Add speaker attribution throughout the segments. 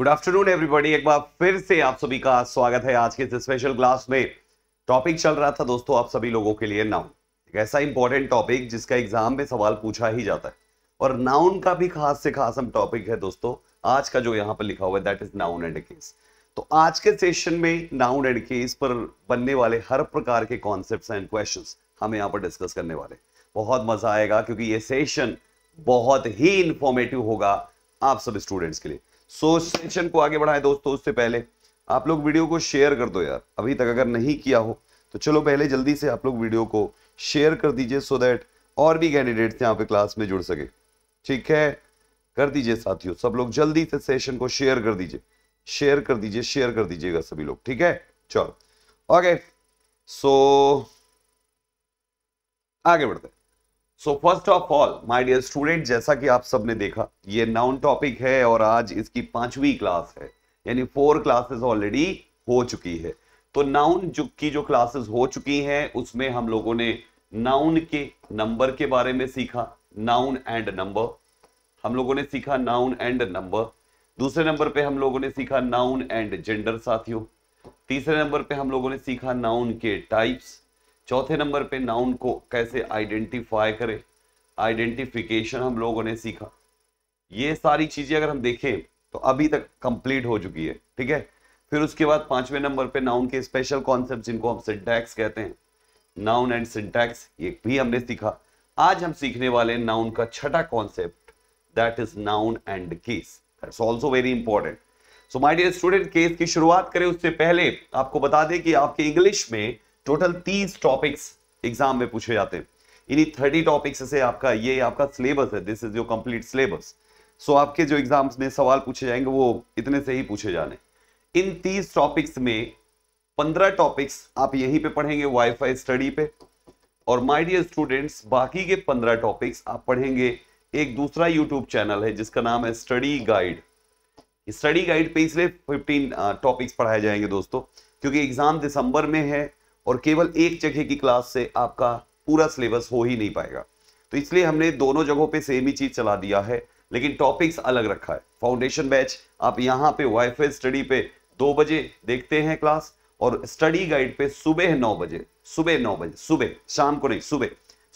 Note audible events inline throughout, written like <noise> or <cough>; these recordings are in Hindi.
Speaker 1: गुड आफ्टरनून एवरीबॉडी एक बार फिर से आप सभी का स्वागत है आज के इस स्पेशल क्लास में टॉपिक चल रहा था दोस्तों आप सभी लोगों के लिए नाउन एक ऐसा इंपॉर्टेंट टॉपिक जिसका एग्जाम में सवाल पूछा ही जाता है और नाउन का भी खास से खास हम टॉपिक है दोस्तों आज का जो यहाँ पर लिखा हुआ है that is noun and case तो आज के सेशन में नाउन एंड केस पर बनने वाले हर प्रकार के कॉन्सेप्ट एंड क्वेश्चन हम यहाँ पर डिस्कस करने वाले बहुत मजा आएगा क्योंकि ये सेशन बहुत ही इंफॉर्मेटिव होगा आप सब स्टूडेंट्स के लिए सो सेशन को आगे बढ़ाएं दोस्तों उससे पहले आप लोग वीडियो को शेयर कर दो यार अभी तक अगर नहीं किया हो तो चलो पहले जल्दी से आप लोग वीडियो को शेयर कर दीजिए सो दैट और भी कैंडिडेट्स यहाँ पे क्लास में जुड़ सके ठीक है कर दीजिए साथियों सब लोग जल्दी से सेशन को शेयर कर दीजिए शेयर कर दीजिए शेयर कर दीजिएगा सभी लोग ठीक है चलो ओके सो आगे बढ़ते हैं so first of all my dear student जैसा कि आप सबने देखा ये नाउन टॉपिक है और आज इसकी पांचवी क्लास है यानी फोर क्लासेस ऑलरेडी हो चुकी है तो नाउन जो की जो क्लासेस हो चुकी हैं उसमें हम लोगों ने नाउन के नंबर के बारे में सीखा नाउन एंड नंबर हम लोगों ने सीखा नाउन एंड नंबर दूसरे नंबर पे हम लोगों ने सीखा नाउन एंड जेंडर साथियों तीसरे नंबर पे हम लोगों ने सीखा नाउन के टाइप्स चौथे नंबर पे नाउन को कैसे आइडेंटिफाई करें आइडेंटिफिकेशन हम लोगों ने सीखा ये सारी चीजें अगर हम देखें तो अभी तक कंप्लीट हो चुकी है ठीक है फिर उसके बाद पांचवें नंबर पे नाउन के स्पेशल कॉन्सेप्ट जिनको हम सिंटैक्स कहते हैं नाउन एंड सिंटैक्स ये भी हमने सीखा आज हम सीखने वाले नाउन का छठा concept that is noun and case that's also very important so my dear student case की शुरुआत करें उससे पहले आपको बता दें कि आपके इंग्लिश में टोटल तीस टॉपिक्स एग्जाम में पूछे जाते हैं इन्हीं थर्टी टॉपिक्स से आपका ये आपका सिलेबस है this is your complete syllabus so आपके जो एग्जाम्स में सवाल पूछे जाएंगे वो इतने से ही पूछे जाने इन तीस टॉपिक्स में पंद्रह टॉपिक्स आप यहीं पे पढ़ेंगे वाईफाई स्टडी पे और माय डियर स्टूडेंट्स बाकी के पंद्रह टॉपिक्स आप पढ़ेंगे एक दूसरा यूट्यूब चैनल है जिसका नाम है स्टडी गाइड स्टडी गाइड पे इसलिए फिफ्टीन टॉपिक्स पढ़ाए जाएंगे दोस्तों क्योंकि एग्जाम दिसंबर में है और केवल एक जगह की क्लास से आपका पूरा सिलेबस हो ही नहीं पाएगा तो इसलिए हमने दोनों जगहों पे सेम ही चीज चला दिया है लेकिन टॉपिक्स अलग रखा है फाउंडेशन बैच आप यहाँ पे वाई स्टडी पे दो बजे देखते हैं क्लास और स्टडी गाइड पे सुबह नौ बजे सुबह नौ बजे सुबह शाम को नहीं सुबह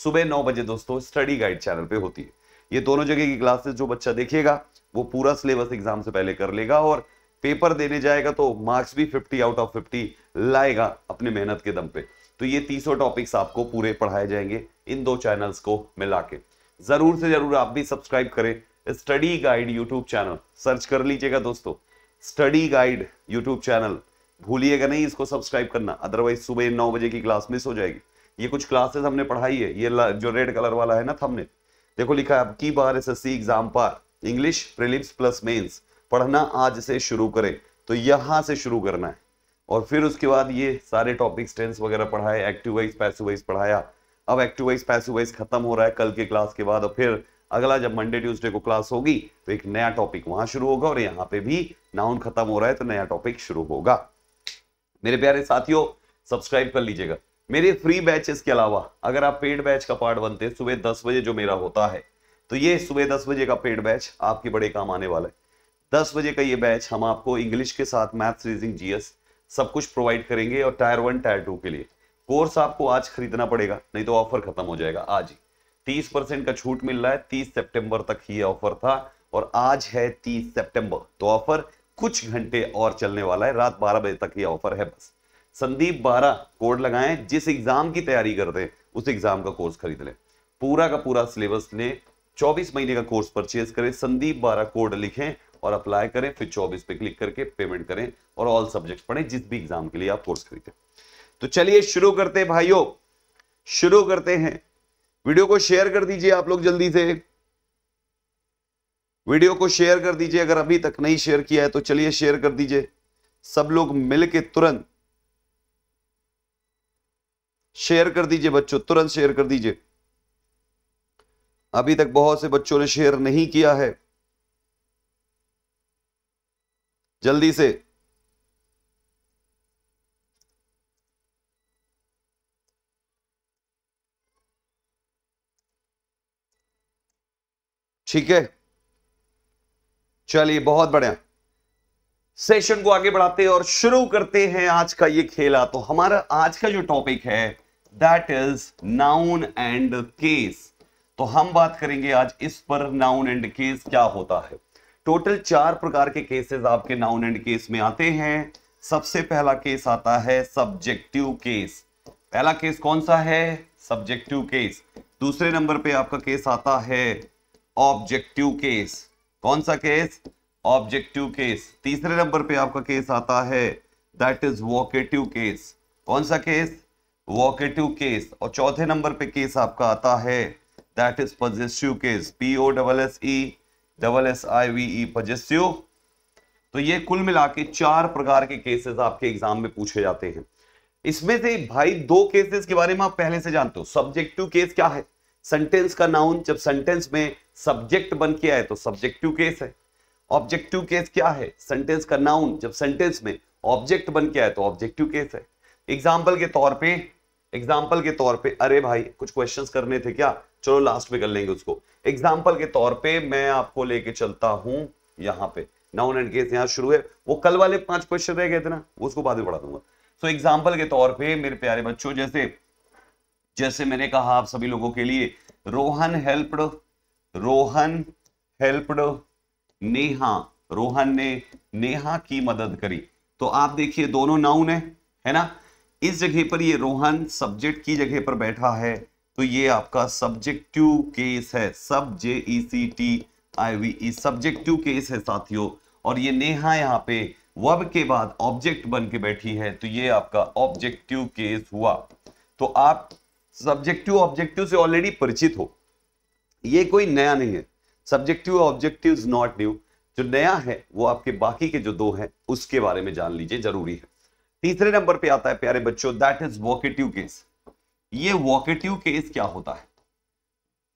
Speaker 1: सुबह नौ बजे दोस्तों स्टडी गाइड चैनल पे होती है ये दोनों जगह की क्लासेस जो बच्चा देखेगा वो पूरा सिलेबस एग्जाम से पहले कर लेगा और पेपर देने जाएगा तो मार्क्स भी 50 आउट ऑफ फिफ्टी लाएगा अपने मेहनत के दम पे तो ये तीसों टॉपिक्स आपको पूरे पढ़ाए जाएंगे इन दो चैनल्स को मिला के जरूर से जरूर आप भी सब्सक्राइब करें study guide YouTube channel search कर लीजिएगा दोस्तों स्टडी गाइड यूट्यूब चैनल भूलिएगा नहीं इसको सब्सक्राइब करना अदरवाइज सुबह नौ बजे की क्लास मिस हो जाएगी ये कुछ क्लासेस हमने पढ़ाई है ये जो रेड कलर वाला है ना थमने देखो लिखा है अब की बार एस एग्जाम पार इंग्लिश प्रिलिप्स प्लस मेंस पढ़ना आज से शुरू करें तो यहां से शुरू करना है और फिर उसके बाद ये सारे टॉपिक टेंस वगैरह पढ़ाए एक्टिव वाइज पैसिव वाइज पढ़ाया अब एक्टिव वाइज पैसिव वाइज खत्म हो रहा है कल के क्लास के बाद और फिर अगला जब मंडे ट्यूसडे को क्लास होगी तो एक नया टॉपिक वहां शुरू होगा और यहाँ पे भी नाउन खत्म हो रहा है तो नया टॉपिक शुरू होगा मेरे प्यारे साथियों सब्सक्राइब कर लीजिएगा मेरे फ्री बैचेस के अलावा अगर आप पेड बैच का पार्ट बनते हैं सुबह दस बजे जो मेरा होता है तो ये सुबह दस बजे का पेड बैच आपके बड़े काम आने वाला है दस बजे का ये बैच हम आपको इंग्लिश के साथ मैथ्स रीजिंग जीएस सब कुछ प्रोवाइड करेंगे और टायर वन टायर टू के लिए कोर्स आपको आज खरीदना पड़ेगा नहीं तो ऑफर खत्म हो जाएगा आज ही तीस परसेंट का छूट मिल रहा है तीस सितंबर तक ही ऑफर था और आज है तीस सितंबर तो ऑफर कुछ घंटे और चलने वाला है रात बारह बजे तक ही ऑफर है बस संदीप बारह कोड लगाएं जिस एग्जाम की तैयारी करते हैं उस एग्जाम का कोर्स खरीद लें पूरा का पूरा सिलेबस लें 24 महीने का कोर्स परचेज करें संदीप बारह कोड लिखें और अप्लाई करें फिर 24 पे क्लिक करके पेमेंट करें और ऑल सब्जेक्ट पढ़े जिस भी एग्जाम के लिए आप कोर्स खरीदे तो चलिए शुरू करते हैं भाइयों शुरू करते हैं वीडियो को शेयर कर दीजिए आप लोग जल्दी से वीडियो को शेयर कर दीजिए अगर अभी तक नहीं शेयर किया है तो चलिए शेयर कर दीजिए सब लोग मिलके तुरंत शेयर कर दीजिए बच्चों तुरंत शेयर कर दीजिए अभी तक बहुत से बच्चों ने शेयर नहीं किया है जल्दी से ठीक है चलिए बहुत बढ़िया सेशन को आगे बढ़ाते हैं और शुरू करते हैं आज का ये खेला तो हमारा आज का जो टॉपिक है that is noun and case तो हम बात करेंगे आज इस पर नाउन एंड केस क्या होता है टोटल चार प्रकार के केसेस आपके नाउन एंड केस में आते हैं सबसे पहला केस आता है सब्जेक्टिव केस पहला केस कौन सा है सब्जेक्टिव केस दूसरे नंबर पे आपका केस आता है ऑब्जेक्टिव केस कौन सा केस ऑब्जेक्टिव केस तीसरे नंबर पे आपका केस आता है दैट इज वॉकेटिव केस कौन सा केस वॉकेटिव केस और चौथे नंबर पे केस आपका आता है that is possessive case P O double S E double S I V E possessive तो ये कुल मिला के चार प्रकार के केसेस आपके एग्जाम में पूछे जाते हैं इसमें से भाई दो केसेस के बारे में आप पहले से जानते हो सब्जेक्टिव केस क्या है सेंटेंस का नाउन जब सेंटेंस में सब्जेक्ट बन के आए तो सब्जेक्टिव केस है ऑब्जेक्टिव केस क्या है सेंटेंस का नाउन जब सेंटेंस में ऑब्जेक्ट बन के आए तो ऑब्जेक्टिव केस है एग्जाम्पल के तौर पे एग्जाम्पल के तौर पे अरे भाई कुछ क्वेश्चंस करने थे क्या चलो लास्ट में कर लेंगे उसको एग्जाम्पल के तौर पे मैं आपको लेके चलता हूं यहाँ पे नाउन एंड केस यहाँ शुरू है वो कल वाले पांच क्वेश्चन रह गए थे ना उसको बाद में पढ़ा दूंगा सो so, एग्जाम्पल के तौर पे मेरे प्यारे बच्चों जैसे जैसे मैंने कहा आप सभी लोगों के लिए रोहन हेल्प्ड रोहन हेल्पड नेहा रोहन ने नेहा की मदद करी तो आप देखिए दोनों नाउन है है ना इस जगह पर ये रोहन सब्जेक्ट की जगह पर बैठा है तो ये आपका सब्जेक्टिव केस है sub J E C T I V E subjective case है साथियों और ये नेहा यहाँ पे वब के बाद ऑब्जेक्ट बन के बैठी है तो ये आपका ऑब्जेक्टिव केस हुआ तो आप सब्जेक्टिव ऑब्जेक्टिव से ऑलरेडी परिचित हो ये कोई नया नहीं है subjective objective is not new जो नया है वो आपके बाकी के जो दो हैं उसके बारे में जान लीजिए जरूरी है तीसरे नंबर पे आता है प्यारे बच्चों दैट इज वॉकेटिव केस ये वॉकेटिव केस क्या होता है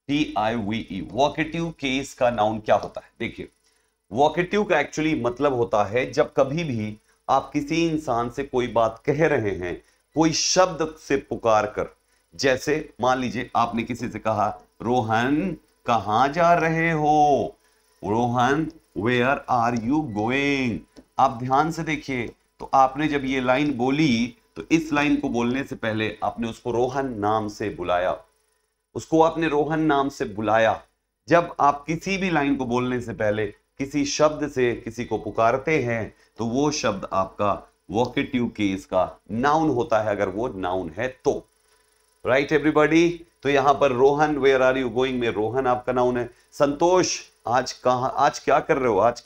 Speaker 1: T I V E vocative case का नाउन क्या होता है देखिए वॉकेटिव का एक्चुअली मतलब होता है जब कभी भी आप किसी इंसान से कोई बात कह रहे हैं कोई शब्द से पुकार कर जैसे मान लीजिए आपने किसी से कहा रोहन कहाँ जा रहे हो Rohan where are you going आप ध्यान से देखिए तो आपने जब ये लाइन बोली तो इस लाइन को बोलने से पहले आपने उसको रोहन नाम से बुलाया उसको आपने रोहन नाम से बुलाया जब आप किसी भी लाइन को बोलने से पहले किसी शब्द से किसी को पुकारते हैं तो वो शब्द आपका वॉकेट्यू केस का नाउन होता है अगर वो नाउन है तो राइट एवरीबॉडी तो यहाँ पर Rohan where are you going में रोहन आपका नाउन है संतोष आज कहा आज क्या कर रहे हो आज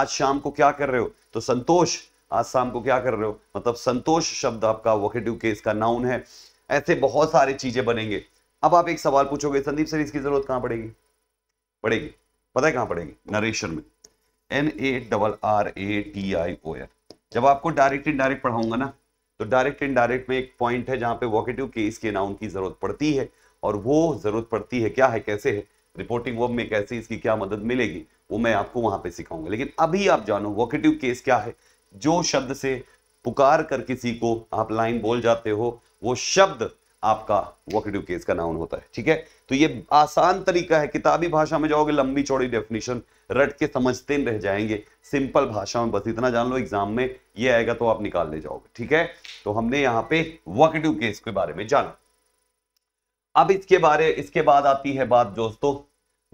Speaker 1: आज शाम को क्या कर रहे हो तो संतोष आज शाम को क्या कर रहे हो मतलब संतोष शब्द आपका वोकेटिव केस का नाउन है ऐसे बहुत सारी चीजें बनेंगे अब आप एक सवाल पूछोगे संदीप सर इसकी जरूरत कहां पड़ेगी पड़ेगी पता है कहां पड़ेगी नरेशन में N A double R A T I O R जब आपको डायरेक्ट इन डायरेक्ट पढ़ाऊंगा ना तो डायरेक्ट इन डायरेक्ट में एक पॉइंट है जहां पे वॉकेटिव केस के नाउन की जरूरत पड़ती है और वो जरूरत पड़ती है क्या है कैसे है रिपोर्टिंग वर्ब में कैसे इसकी क्या मदद मिलेगी वो मैं आपको वहां पे सिखाऊंगा लेकिन अभी आप जानो वोकेटिव केस क्या है जो शब्द से पुकार कर किसी को आप लाइन बोल जाते हो वो शब्द आपका वोकेटिव केस का नाउन होता है ठीक है तो ये आसान तरीका है किताबी भाषा में जाओगे लंबी चौड़ी डेफिनेशन रट के समझते रह जाएंगे सिंपल भाषा में बस इतना जान लो एग्जाम में ये आएगा तो आप निकाल ले जाओगे ठीक है तो हमने यहाँ पे वोकेटिव केस के बारे में जाना अब इसके बारे इसके बाद आती है बात दोस्तों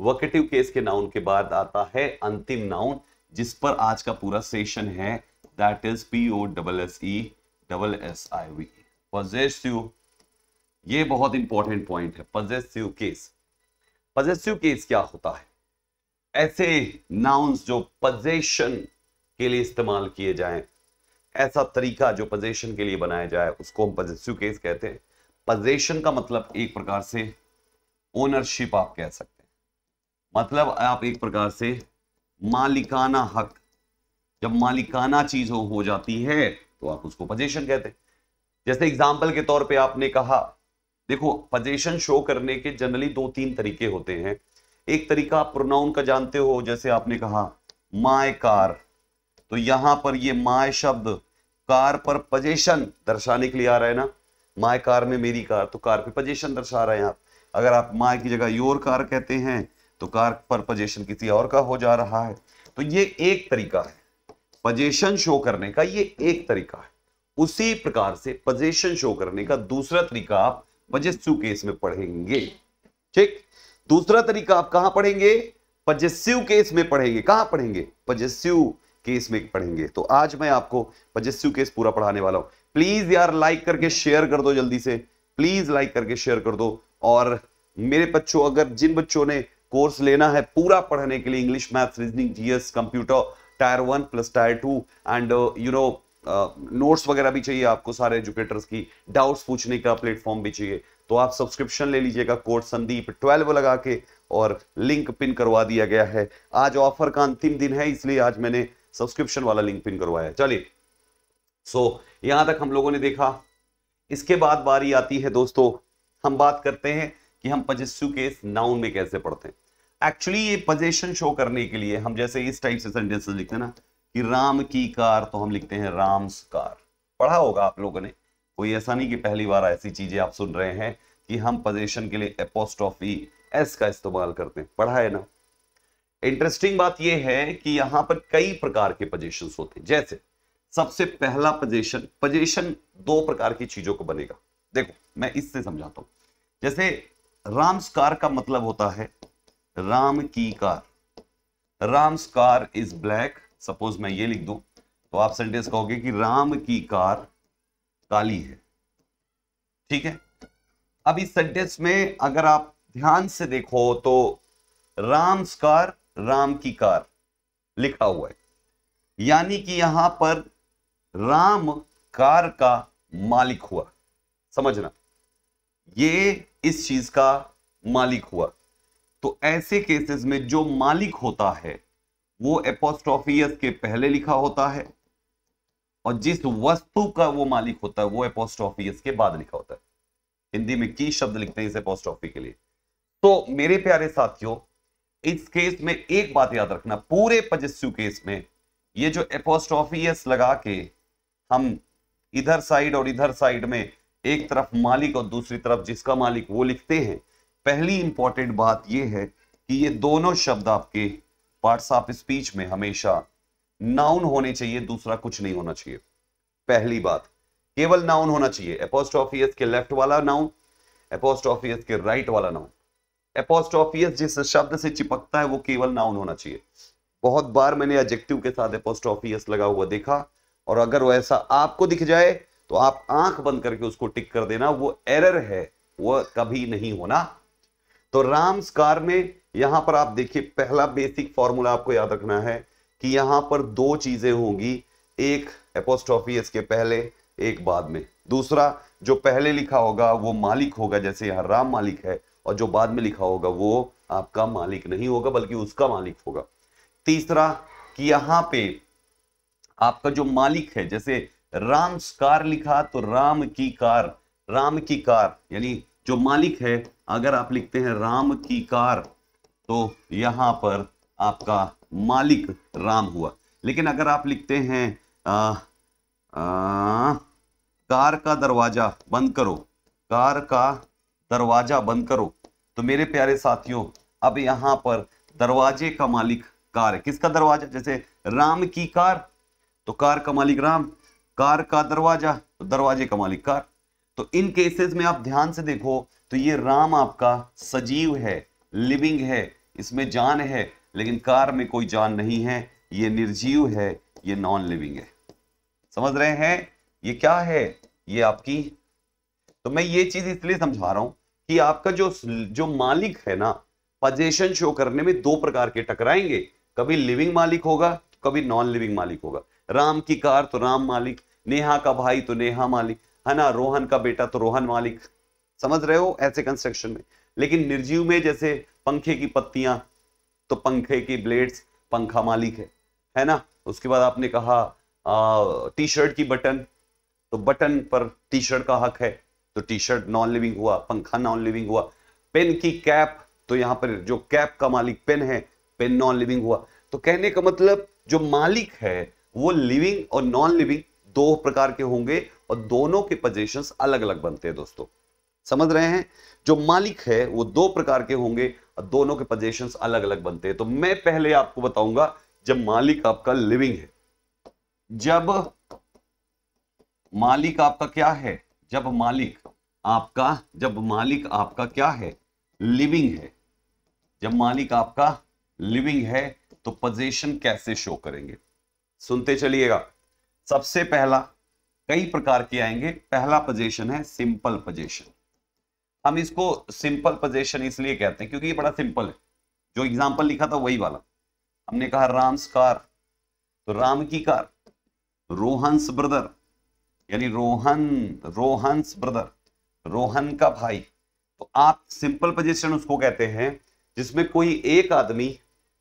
Speaker 1: वकेटिव केस के नाउन के बाद आता है अंतिम नाउन जिस पर आज का पूरा सेशन है that is P O double S E double S I V possessive ये बहुत इंपॉर्टेंट पॉइंट है पजेसिव केस पजेसिव केस क्या होता है ऐसे नाउन्स जो पजेशन के लिए इस्तेमाल किए जाएं ऐसा तरीका जो पजेशन के लिए बनाया जाए उसको हम पजेसिव केस कहते हैं पजेशन का मतलब एक प्रकार से ओनरशिप आप कह सकते हैं मतलब आप एक प्रकार से मालिकाना हक जब मालिकाना चीज हो, हो जाती है तो आप उसको पजेशन कहते हैं जैसे एग्जाम्पल के तौर पे आपने कहा देखो पजेशन शो करने के जनरली दो तीन तरीके होते हैं एक तरीका आप प्रोनाउन का जानते हो जैसे आपने कहा माय कार तो यहां पर ये माय शब्द कार पर पजेशन दर्शाने के लिए आ रहा है ना माय कार में मेरी कार तो कार पे पजेशन दर्शा रहे हैं आप अगर आप माय की जगह योर कार कहते हैं तो कार पर पजेशन किसी और का हो जा रहा है तो ये एक तरीका है पजेशन शो करने का ये एक तरीका है उसी प्रकार से पजेशन शो करने का दूसरा तरीका आप पजेस्यू केस में पढ़ेंगे ठीक दूसरा तरीका आप कहां पढ़ेंगे पजेस्यू केस में पढ़ेंगे कहां पढ़ेंगे पजेसिव केस में पढ़ेंगे तो आज मैं आपको पजेस्यू केस पूरा पढ़ाने वाला हूं प्लीज यार लाइक करके शेयर कर दो जल्दी से प्लीज लाइक करके शेयर कर दो और मेरे बच्चों अगर जिन बच्चों ने कोर्स लेना है पूरा पढ़ने के लिए English maths reasoning GS computer tier one plus tier two and you know notes वगैरह भी चाहिए आपको सारे एजुकेटर्स की डाउट्स पूछने का प्लेटफॉर्म भी चाहिए तो आप सब्सक्रिप्शन ले लीजिएगा कोर्स संदीप ट्वेल्व लगा के और लिंक पिन करवा दिया गया है आज ऑफर का अंतिम दिन है इसलिए आज मैंने सब्सक्रिप्शन वाला लिंक पिन करवाया चलिए सो so, यहां तक हम लोगों ने देखा इसके बाद बारी आती है दोस्तों हम बात करते हैं कि हम पजेस्यू केस नाउन में कैसे पढ़ते हैं एक्चुअली ये पजेशन शो करने के लिए हम जैसे इस टाइप से सेंटेंसेस लिखते हैं ना कि राम की कार तो हम लिखते हैं राम्स कार पढ़ा होगा आप लोगों ने कोई ऐसा नहीं कि पहली बार ऐसी चीजें आप सुन रहे हैं कि हम पजेशन के लिए एपोस्ट्रॉफी एस का इस्तेमाल करते हैं पढ़ा है ना इंटरेस्टिंग बात यह है कि यहां पर कई प्रकार के पजेशन होते हैं जैसे सबसे पहला पजेशन पजेशन दो प्रकार की चीजों को बनेगा देखो मैं इससे समझाता हूं जैसे राम्स कार का मतलब होता है राम की car Ram's car is black suppose मैं ये लिख दूं तो आप सेंटेंस कहोगे कि राम की कार काली है ठीक है अब इस सेंटेंस में अगर आप ध्यान से देखो तो राम्स कार राम की कार लिखा हुआ है यानी कि यहां पर राम कार का मालिक हुआ समझना ये इस चीज का मालिक हुआ तो ऐसे केसेस में जो मालिक होता है वो एपोस्ट्रोफियस के पहले लिखा होता है और जिस वस्तु का वो मालिक होता है वो एपोस्ट्रोफियस के बाद लिखा होता है हिंदी में की शब्द लिखते हैं इस एपोस्ट्रोफी के लिए तो मेरे प्यारे साथियों इस केस में एक बात याद रखना पूरे पजस्यू केस में ये जो एपोस्ट्रोफियस लगा के हम इधर साइड और इधर साइड में एक तरफ मालिक और दूसरी तरफ जिसका मालिक वो लिखते हैं पहली इंपॉर्टेंट बात यह है कि ये दोनों शब्द आपके पार्ट्स ऑफ स्पीच में हमेशा नाउन होने चाहिए दूसरा कुछ नहीं होना चाहिए पहली बात केवल नाउन होना चाहिए एपोस्टोफियस के लेफ्ट वाला नाउन एपोस्टोफियस के राइट वाला नाउन एपोस्टोफियस जिस शब्द से चिपकता है वो केवल नाउन होना चाहिए बहुत बार मैंने एजेक्टिव के साथ एपोस्टोफियस लगा हुआ देखा और अगर वैसा आपको दिख जाए तो आप आंख बंद करके उसको टिक कर देना वो एरर है वह कभी नहीं होना तो राम्स कार में यहां पर आप देखिए पहला बेसिक फॉर्मूला आपको याद रखना है कि यहां पर दो चीजें होंगी एक एपोस्ट्रॉफी इसके पहले एक बाद में दूसरा जो पहले लिखा होगा वो मालिक होगा जैसे यहाँ राम मालिक है और जो बाद में लिखा होगा वो आपका मालिक नहीं होगा बल्कि उसका मालिक होगा तीसरा कि यहां पे आपका जो मालिक है जैसे राम कार लिखा तो राम की कार राम की कार यानी जो मालिक है अगर आप लिखते हैं राम की कार तो यहां पर आपका मालिक राम हुआ लेकिन अगर आप लिखते हैं आ, आ, कार का दरवाजा बंद करो कार का दरवाजा बंद करो तो मेरे प्यारे साथियों अब यहां पर दरवाजे का मालिक कार है किसका दरवाजा जैसे राम की कार तो कार का मालिक राम कार का दरवाजा तो दरवाजे का मालिक कार तो इन केसेस में आप ध्यान से देखो तो ये राम आपका सजीव है लिविंग है इसमें जान है लेकिन कार में कोई जान नहीं है ये निर्जीव है ये नॉन लिविंग है समझ रहे हैं ये क्या है ये आपकी तो मैं ये चीज इसलिए समझा रहा हूं कि आपका जो जो मालिक है ना पजेशन शो करने में दो प्रकार के टकराएंगे कभी लिविंग मालिक होगा कभी नॉन लिविंग मालिक होगा राम की कार तो राम मालिक नेहा का भाई तो नेहा मालिक है ना रोहन का बेटा तो रोहन मालिक समझ रहे हो ऐसे कंस्ट्रक्शन में लेकिन निर्जीव में जैसे पंखे की पत्तियां तो पंखे की ब्लेड्स पंखा मालिक है है ना उसके बाद आपने कहा आ, टी शर्ट की बटन तो बटन पर टी शर्ट का हक है तो टी शर्ट नॉन लिविंग हुआ पंखा नॉन लिविंग हुआ पेन की कैप तो यहाँ पर जो कैप का मालिक पेन है पेन नॉन लिविंग हुआ तो कहने का मतलब जो मालिक है वो लिविंग और नॉन लिविंग दो प्रकार के होंगे और दोनों के पोजेशन अलग अलग बनते हैं दोस्तों समझ रहे हैं जो मालिक है वो दो प्रकार के होंगे और दोनों के पोजेशन अलग अलग बनते हैं तो मैं पहले आपको बताऊंगा जब मालिक आपका लिविंग है जब मालिक आपका क्या है जब मालिक आपका जब मालिक आपका क्या है लिविंग है जब मालिक आपका लिविंग है तो पोजेशन कैसे शो करेंगे सुनते चलिएगा सबसे पहला कई प्रकार के आएंगे पहला पोजेशन है सिंपल पोजेशन हम इसको सिंपल पोजेशन इसलिए कहते हैं क्योंकि ये बड़ा सिंपल है जो एग्जाम्पल लिखा था वही वाला हमने कहा राम्स कार तो राम की कार रोहंस ब्रदर यानी रोहन रोहंस ब्रदर रोहन का भाई तो आप सिंपल पोजेशन उसको कहते हैं जिसमें कोई एक आदमी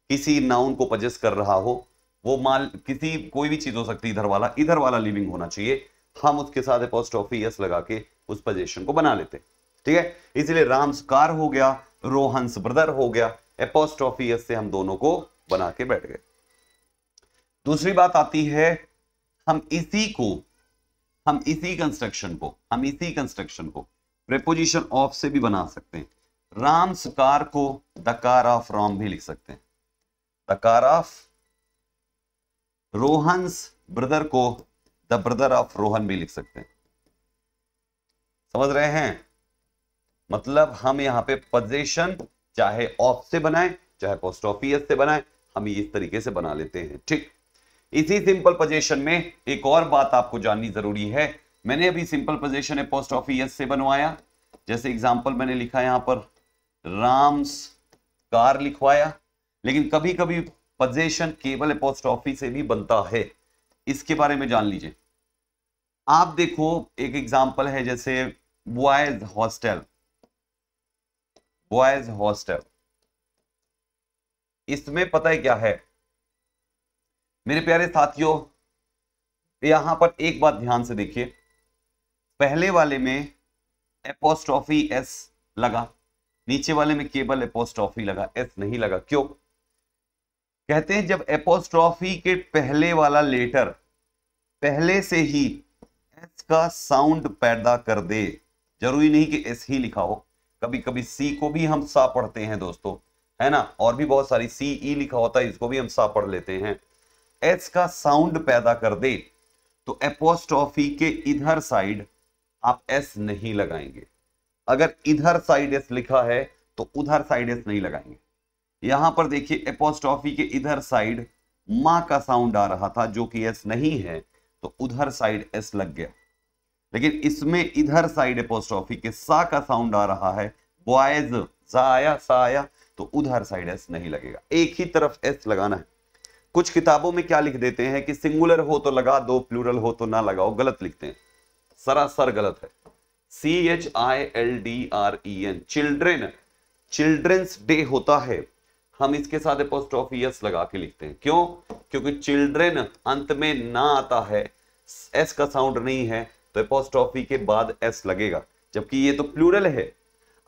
Speaker 1: किसी नाउन को पजेस कर रहा हो वो माल किसी कोई भी चीज हो सकती है इधर वाला इधर वाला लिविंग होना चाहिए हम उसके साथ अपोस्ट्रॉफी लगा के उस पोजिशन को बना लेते ठीक है इसीलिए कार हो गया रोहंस ब्रदर हो गया एपोस्ट्रॉफी से हम दोनों को बना के बैठ गए दूसरी बात आती है हम इसी को हम इसी कंस्ट्रक्शन को हम इसी कंस्ट्रक्शन को प्रेपोजिशन ऑफ से भी बना सकते हैं कार को द कार ऑफ राम भी लिख सकते हैं the car of Rohan brother को द ब्रदर ऑफ रोहन भी लिख सकते हैं समझ रहे हैं मतलब हम यहां पे पोजेशन चाहे ऑफ से बनाए चाहे ऑफिस से बनाए हम इस तरीके से बना लेते हैं ठीक इसी सिंपल पोजेशन में एक और बात आपको जाननी जरूरी है मैंने अभी सिंपल पोजेशन है पोस्ट ऑफिस से बनवाया जैसे एग्जाम्पल मैंने लिखा यहां पर राम्स कार लिखवाया लेकिन कभी कभी पजेशन केवल पोस्ट ऑफिस से भी बनता है इसके बारे में जान लीजिए आप देखो एक एग्जाम्पल है जैसे बॉयज हॉस्टल बॉयज हॉस्टल इसमें पता है क्या है मेरे प्यारे साथियों यहां पर एक बात ध्यान से देखिए पहले वाले में एपोस्ट्रॉफी एस लगा नीचे वाले में केवल एपोस्ट्रॉफी लगा एस नहीं लगा क्यों कहते हैं जब एपोस्ट्रॉफी के पहले वाला लेटर पहले से ही एस का साउंड पैदा कर दे जरूरी नहीं कि एस ही लिखा हो कभी कभी सी को भी हम सा पढ़ते हैं दोस्तों है ना और भी बहुत सारी सी ई e लिखा होता है इसको भी हम सा पढ़ लेते हैं एस का साउंड पैदा कर दे तो एपोस्ट्रॉफी के इधर साइड आप एस नहीं लगाएंगे अगर इधर साइड एस लिखा है तो उधर साइड एस नहीं लगाएंगे यहां पर देखिए एपोस्टॉफी के इधर साइड माँ का साउंड आ रहा था जो कि एस नहीं है तो उधर साइड एस लग गया लेकिन इसमें इधर साइड एपोस्टॉफी के सा का साउंड आ रहा है बॉयज सा आया सा आया तो उधर साइड एस नहीं लगेगा एक ही तरफ एस लगाना है कुछ किताबों में क्या लिख देते हैं कि सिंगुलर हो तो लगा दो प्लूरल हो तो ना लगाओ गलत लिखते हैं सरासर गलत है C H I L D R E N children children's day होता है हम इसके साथ अपोस्टोफ यस लगा के लिखते हैं क्यों क्योंकि चिल्ड्रेन अंत में ना आता है एस का साउंड नहीं है तो अपोस्टोफी के बाद एस लगेगा जबकि ये तो प्लूरल है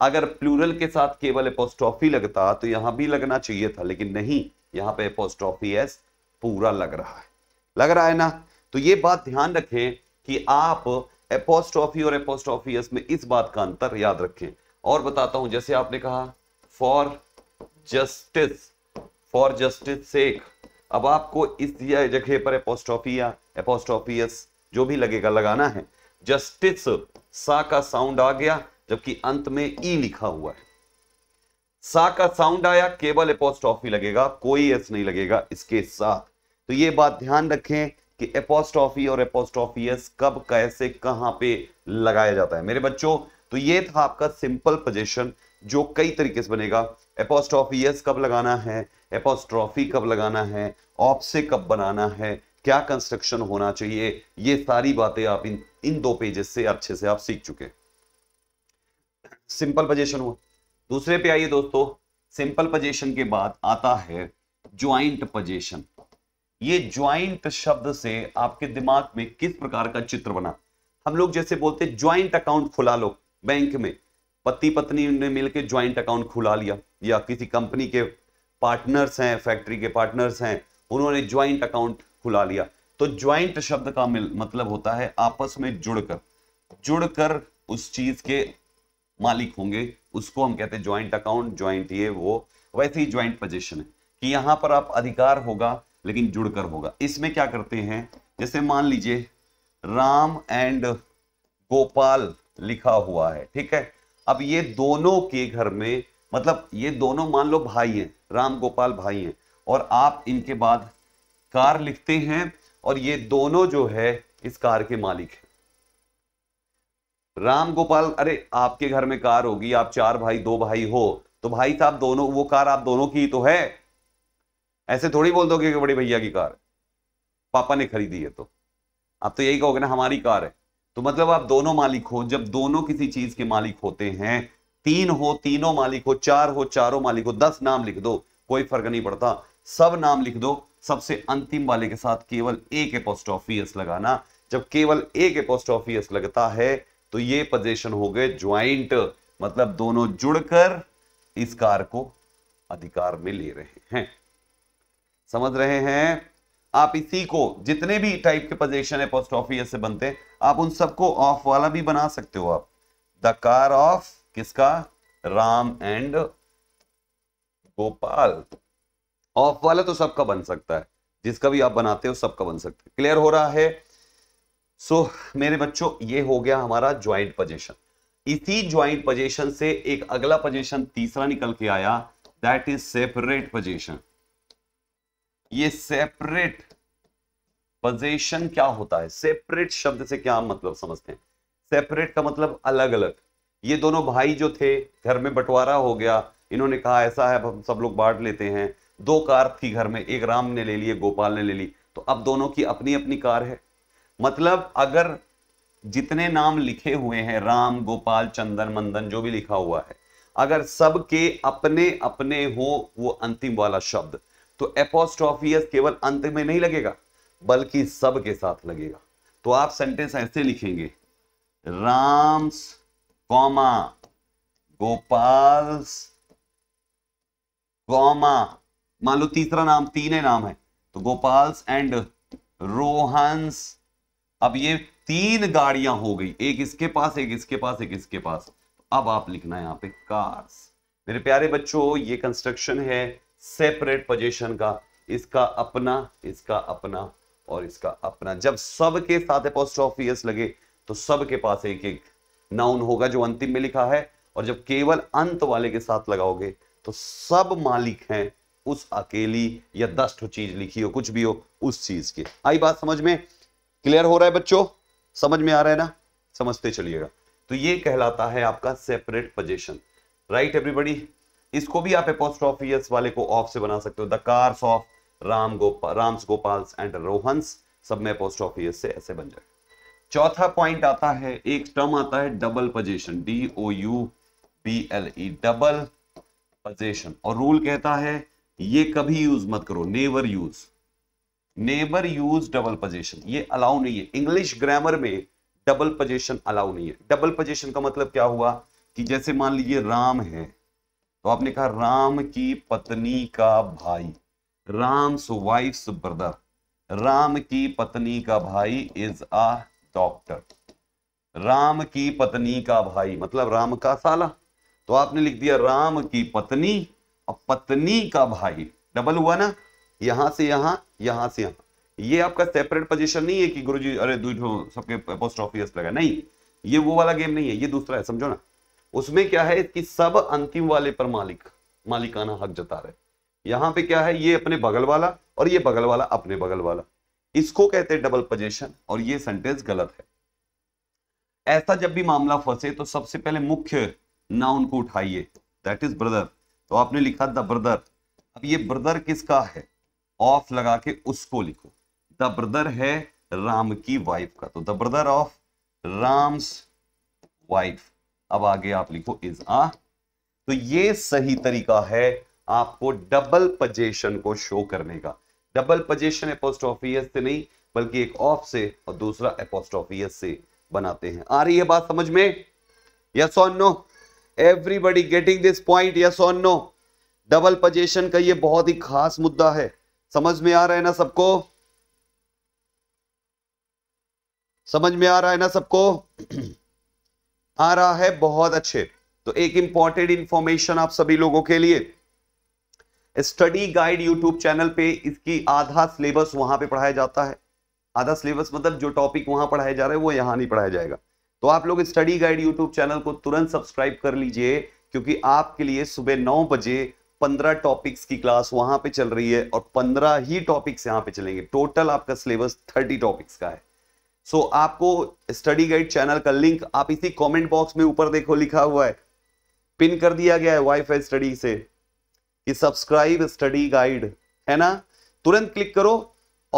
Speaker 1: अगर प्लूरल के साथ केवल अपोस्टोफी लगता तो यहां भी लगना चाहिए था लेकिन नहीं यहां पे अपोस्टोफी एस पूरा लग रहा है लग रहा है ना तो ये बात ध्यान रखें कि आप एपोस्टोफी और एपोस्टोफी एस में इस बात का अंतर याद रखें और बताता हूं जैसे आपने कहा for justice for justice sake अब आपको इस जगह पर एपोस्ट्रॉफी या जो भी लगेगा लगाना है जस्टिस सा का साउंड आ गया जबकि अंत में ई e लिखा हुआ है सा का साउंड आया केवल एपोस्ट्रॉफी लगेगा कोई एस नहीं लगेगा इसके साथ तो ये बात ध्यान रखें कि एपोस्ट्रॉफी और एपोस्ट्रॉफियस कब कैसे कहां पे लगाया जाता है मेरे बच्चों तो ये था आपका सिंपल पोजिशन जो कई तरीके से बनेगा एपोस्ट्रॉफी कब लगाना है एपोस्ट्रॉफी कब लगाना है ऑप से कब बनाना है क्या कंस्ट्रक्शन होना चाहिए ये सारी बातें आप इन इन दो पेजेस से अच्छे से आप सीख चुके सिंपल पजेशन हुआ दूसरे पे आइए दोस्तों सिंपल पजेशन के बाद आता है ज्वाइंट पजेशन ये ज्वाइंट शब्द से आपके दिमाग में किस प्रकार का चित्र बना हम लोग जैसे बोलते ज्वाइंट अकाउंट खुला लो बैंक में पति पत्नी ने मिलकर ज्वाइंट अकाउंट खुला लिया या किसी कंपनी के पार्टनर्स हैं फैक्ट्री के पार्टनर्स हैं उन्होंने ज्वाइंट अकाउंट खुला लिया तो ज्वाइंट शब्द का मिल, मतलब होता है आपस में जुड़कर जुड़कर उस चीज के मालिक होंगे उसको हम कहते हैं ज्वाइंट अकाउंट ज्वाइंट ये वो वैसे ही ज्वाइंट पोजिशन है कि यहां पर आप अधिकार होगा लेकिन जुड़कर होगा इसमें क्या करते हैं जैसे मान लीजिए राम एंड गोपाल लिखा हुआ है ठीक है अब ये दोनों के घर में मतलब ये दोनों मान लो भाई हैं राम गोपाल भाई हैं और आप इनके बाद कार लिखते हैं और ये दोनों जो है इस कार के मालिक हैं राम गोपाल अरे आपके घर में कार होगी आप चार भाई दो भाई हो तो भाई साहब दोनों वो कार आप दोनों की तो है ऐसे थोड़ी बोल दोगे कि बड़े भैया की कार पापा ने खरीदी है तो आप तो यही कहोगे ना हमारी कार है तो मतलब आप दोनों मालिक हो जब दोनों किसी चीज के मालिक होते हैं तीन हो तीनों मालिक हो चार हो चारों मालिक हो दस नाम लिख दो कोई फर्क नहीं पड़ता सब नाम लिख दो सबसे अंतिम वाले के साथ केवल एक ऑफियस लगाना जब केवल एक ऑफियस लगता है तो ये पोजेशन हो गए ज्वाइंट मतलब दोनों जुड़कर इस कार को अधिकार में ले रहे हैं समझ रहे हैं आप इसी को जितने भी टाइप के पोजेशन ऑफियस से बनते हैं आप उन सबको ऑफ वाला भी बना सकते हो आप द कार ऑफ किसका राम एंड गोपाल ऑफ वाला तो सबका बन सकता है जिसका भी आप बनाते हो सबका बन सकता है क्लियर हो रहा है सो so, मेरे बच्चों ये हो गया हमारा ज्वाइंट पोजिशन इसी ज्वाइंट पोजिशन से एक अगला पोजिशन तीसरा निकल के आया दैट इज सेपरेट पोजिशन ये सेपरेट पोजेशन क्या होता है सेपरेट शब्द से क्या मतलब समझते हैं सेपरेट का मतलब अलग अलग ये दोनों भाई जो थे घर में बंटवारा हो गया इन्होंने कहा ऐसा है अब हम सब लोग बांट लेते हैं दो कार थी घर में एक राम ने ले ली गोपाल ने ले ली तो अब दोनों की अपनी अपनी कार है मतलब अगर जितने नाम लिखे हुए हैं राम गोपाल चंदन मंदन जो भी लिखा हुआ है अगर सबके अपने अपने हो वो अंतिम वाला शब्द तो एपोस्ट्रोफियस केवल अंत में नहीं लगेगा बल्कि सब के साथ लगेगा तो आप सेंटेंस ऐसे लिखेंगे राम्स कॉमा गोपाल्स कॉमा मान लो तीसरा नाम तीन नाम है तो गोपाल्स एंड रोहंस अब ये तीन गाड़ियां हो गई एक इसके पास एक इसके पास एक इसके पास अब आप लिखना है यहां पे कार्स मेरे प्यारे बच्चों ये कंस्ट्रक्शन है सेपरेट पोजिशन का इसका अपना इसका अपना और इसका अपना जब सबके साथ अपोस्ट्रॉफ लगे तो सबके पास एक एक नाउन होगा जो अंतिम में लिखा है और जब केवल अंत वाले के साथ लगाओगे तो सब मालिक हैं उस अकेली या दस चीज लिखी हो कुछ भी हो उस चीज के आई बात समझ में क्लियर हो रहा है बच्चों समझ में आ रहा है ना समझते चलिएगा तो ये कहलाता है आपका सेपरेट पोजेशन राइट एवरीबडी इसको भी आप एपोस्ट्रॉफियस वाले को ऑफ से बना सकते हो the cars of Ram Gopal Ram Gopal and Rohan सब में पोस्ट ऑफिस से ऐसे बन जाए चौथा पॉइंट आता है एक टर्म आता है double position D O U P L E double position और रूल कहता है ये कभी यूज मत करो never use never use double possession ये अलाउ नहीं है इंग्लिश ग्रामर में डबल पोजेशन अलाउ नहीं है डबल पोजेशन का मतलब क्या हुआ कि जैसे मान लीजिए राम है तो आपने कहा राम की पत्नी का भाई राम्स वाइफ्स ब्रदर राम की पत्नी का भाई इज अ डॉक्टर राम की पत्नी का भाई मतलब राम का साला तो आपने लिख दिया राम की पत्नी और पत्नी का भाई डबल हुआ ना यहां से यहां यहां से यहां ये आपका सेपरेट पोजीशन नहीं है कि गुरुजी अरे सबके पोस्ट ऑफिस लगा नहीं ये वो वाला गेम नहीं है ये दूसरा है समझो ना उसमें क्या है कि सब अंतिम वाले पर मालिक मालिकाना हक जता रहे यहां पे क्या है ये अपने बगल वाला और ये बगल वाला अपने बगल वाला इसको कहते हैं डबल पोजेशन और ये सेंटेंस गलत है ऐसा जब भी मामला फंसे तो सबसे पहले मुख्य नाउन को उठाइए दैट इज ब्रदर तो आपने लिखा द ब्रदर अब ये ब्रदर किसका है ऑफ लगा के उसको लिखो द ब्रदर है राम की वाइफ का तो the brother of Ram's wife अब आगे आप लिखो इज आ तो ये सही तरीका है आपको डबल पजेशन को शो करने का डबल पजेशन एपोस्टोफियस से नहीं बल्कि एक ऑफ से और दूसरा एपोस्टोफियस से बनाते हैं आ रही है बात समझ में yes or no everybody getting this point yes or no double possession का ये बहुत ही खास मुद्दा है समझ में आ रहा है ना सबको समझ में आ रहा है ना सबको <clears throat> आ रहा है बहुत अच्छे तो एक इंपॉर्टेंट इंफॉर्मेशन आप सभी लोगों के लिए स्टडी गाइड यूट्यूब चैनल पे इसकी आधा सिलेबस वहां पे पढ़ाया जाता है आधा सिलेबस मतलब जो टॉपिक वहां पढ़ाया जा रहा है वो यहाँ नहीं पढ़ाया जाएगा तो आप लोग स्टडी गाइड यूट्यूब चैनल को तुरंत सब्सक्राइब कर लीजिए क्योंकि आपके लिए सुबह नौ बजे पंद्रह टॉपिक्स की क्लास वहां पे चल रही है और पंद्रह ही टॉपिक्स यहाँ पे चलेंगे टोटल आपका सिलेबस थर्टी टॉपिक्स का है सो so, आपको स्टडी गाइड चैनल का लिंक आप इसी कमेंट बॉक्स में ऊपर देखो लिखा हुआ है पिन कर दिया गया है वाईफाई स्टडी से कि सब्सक्राइब स्टडी गाइड है ना तुरंत क्लिक करो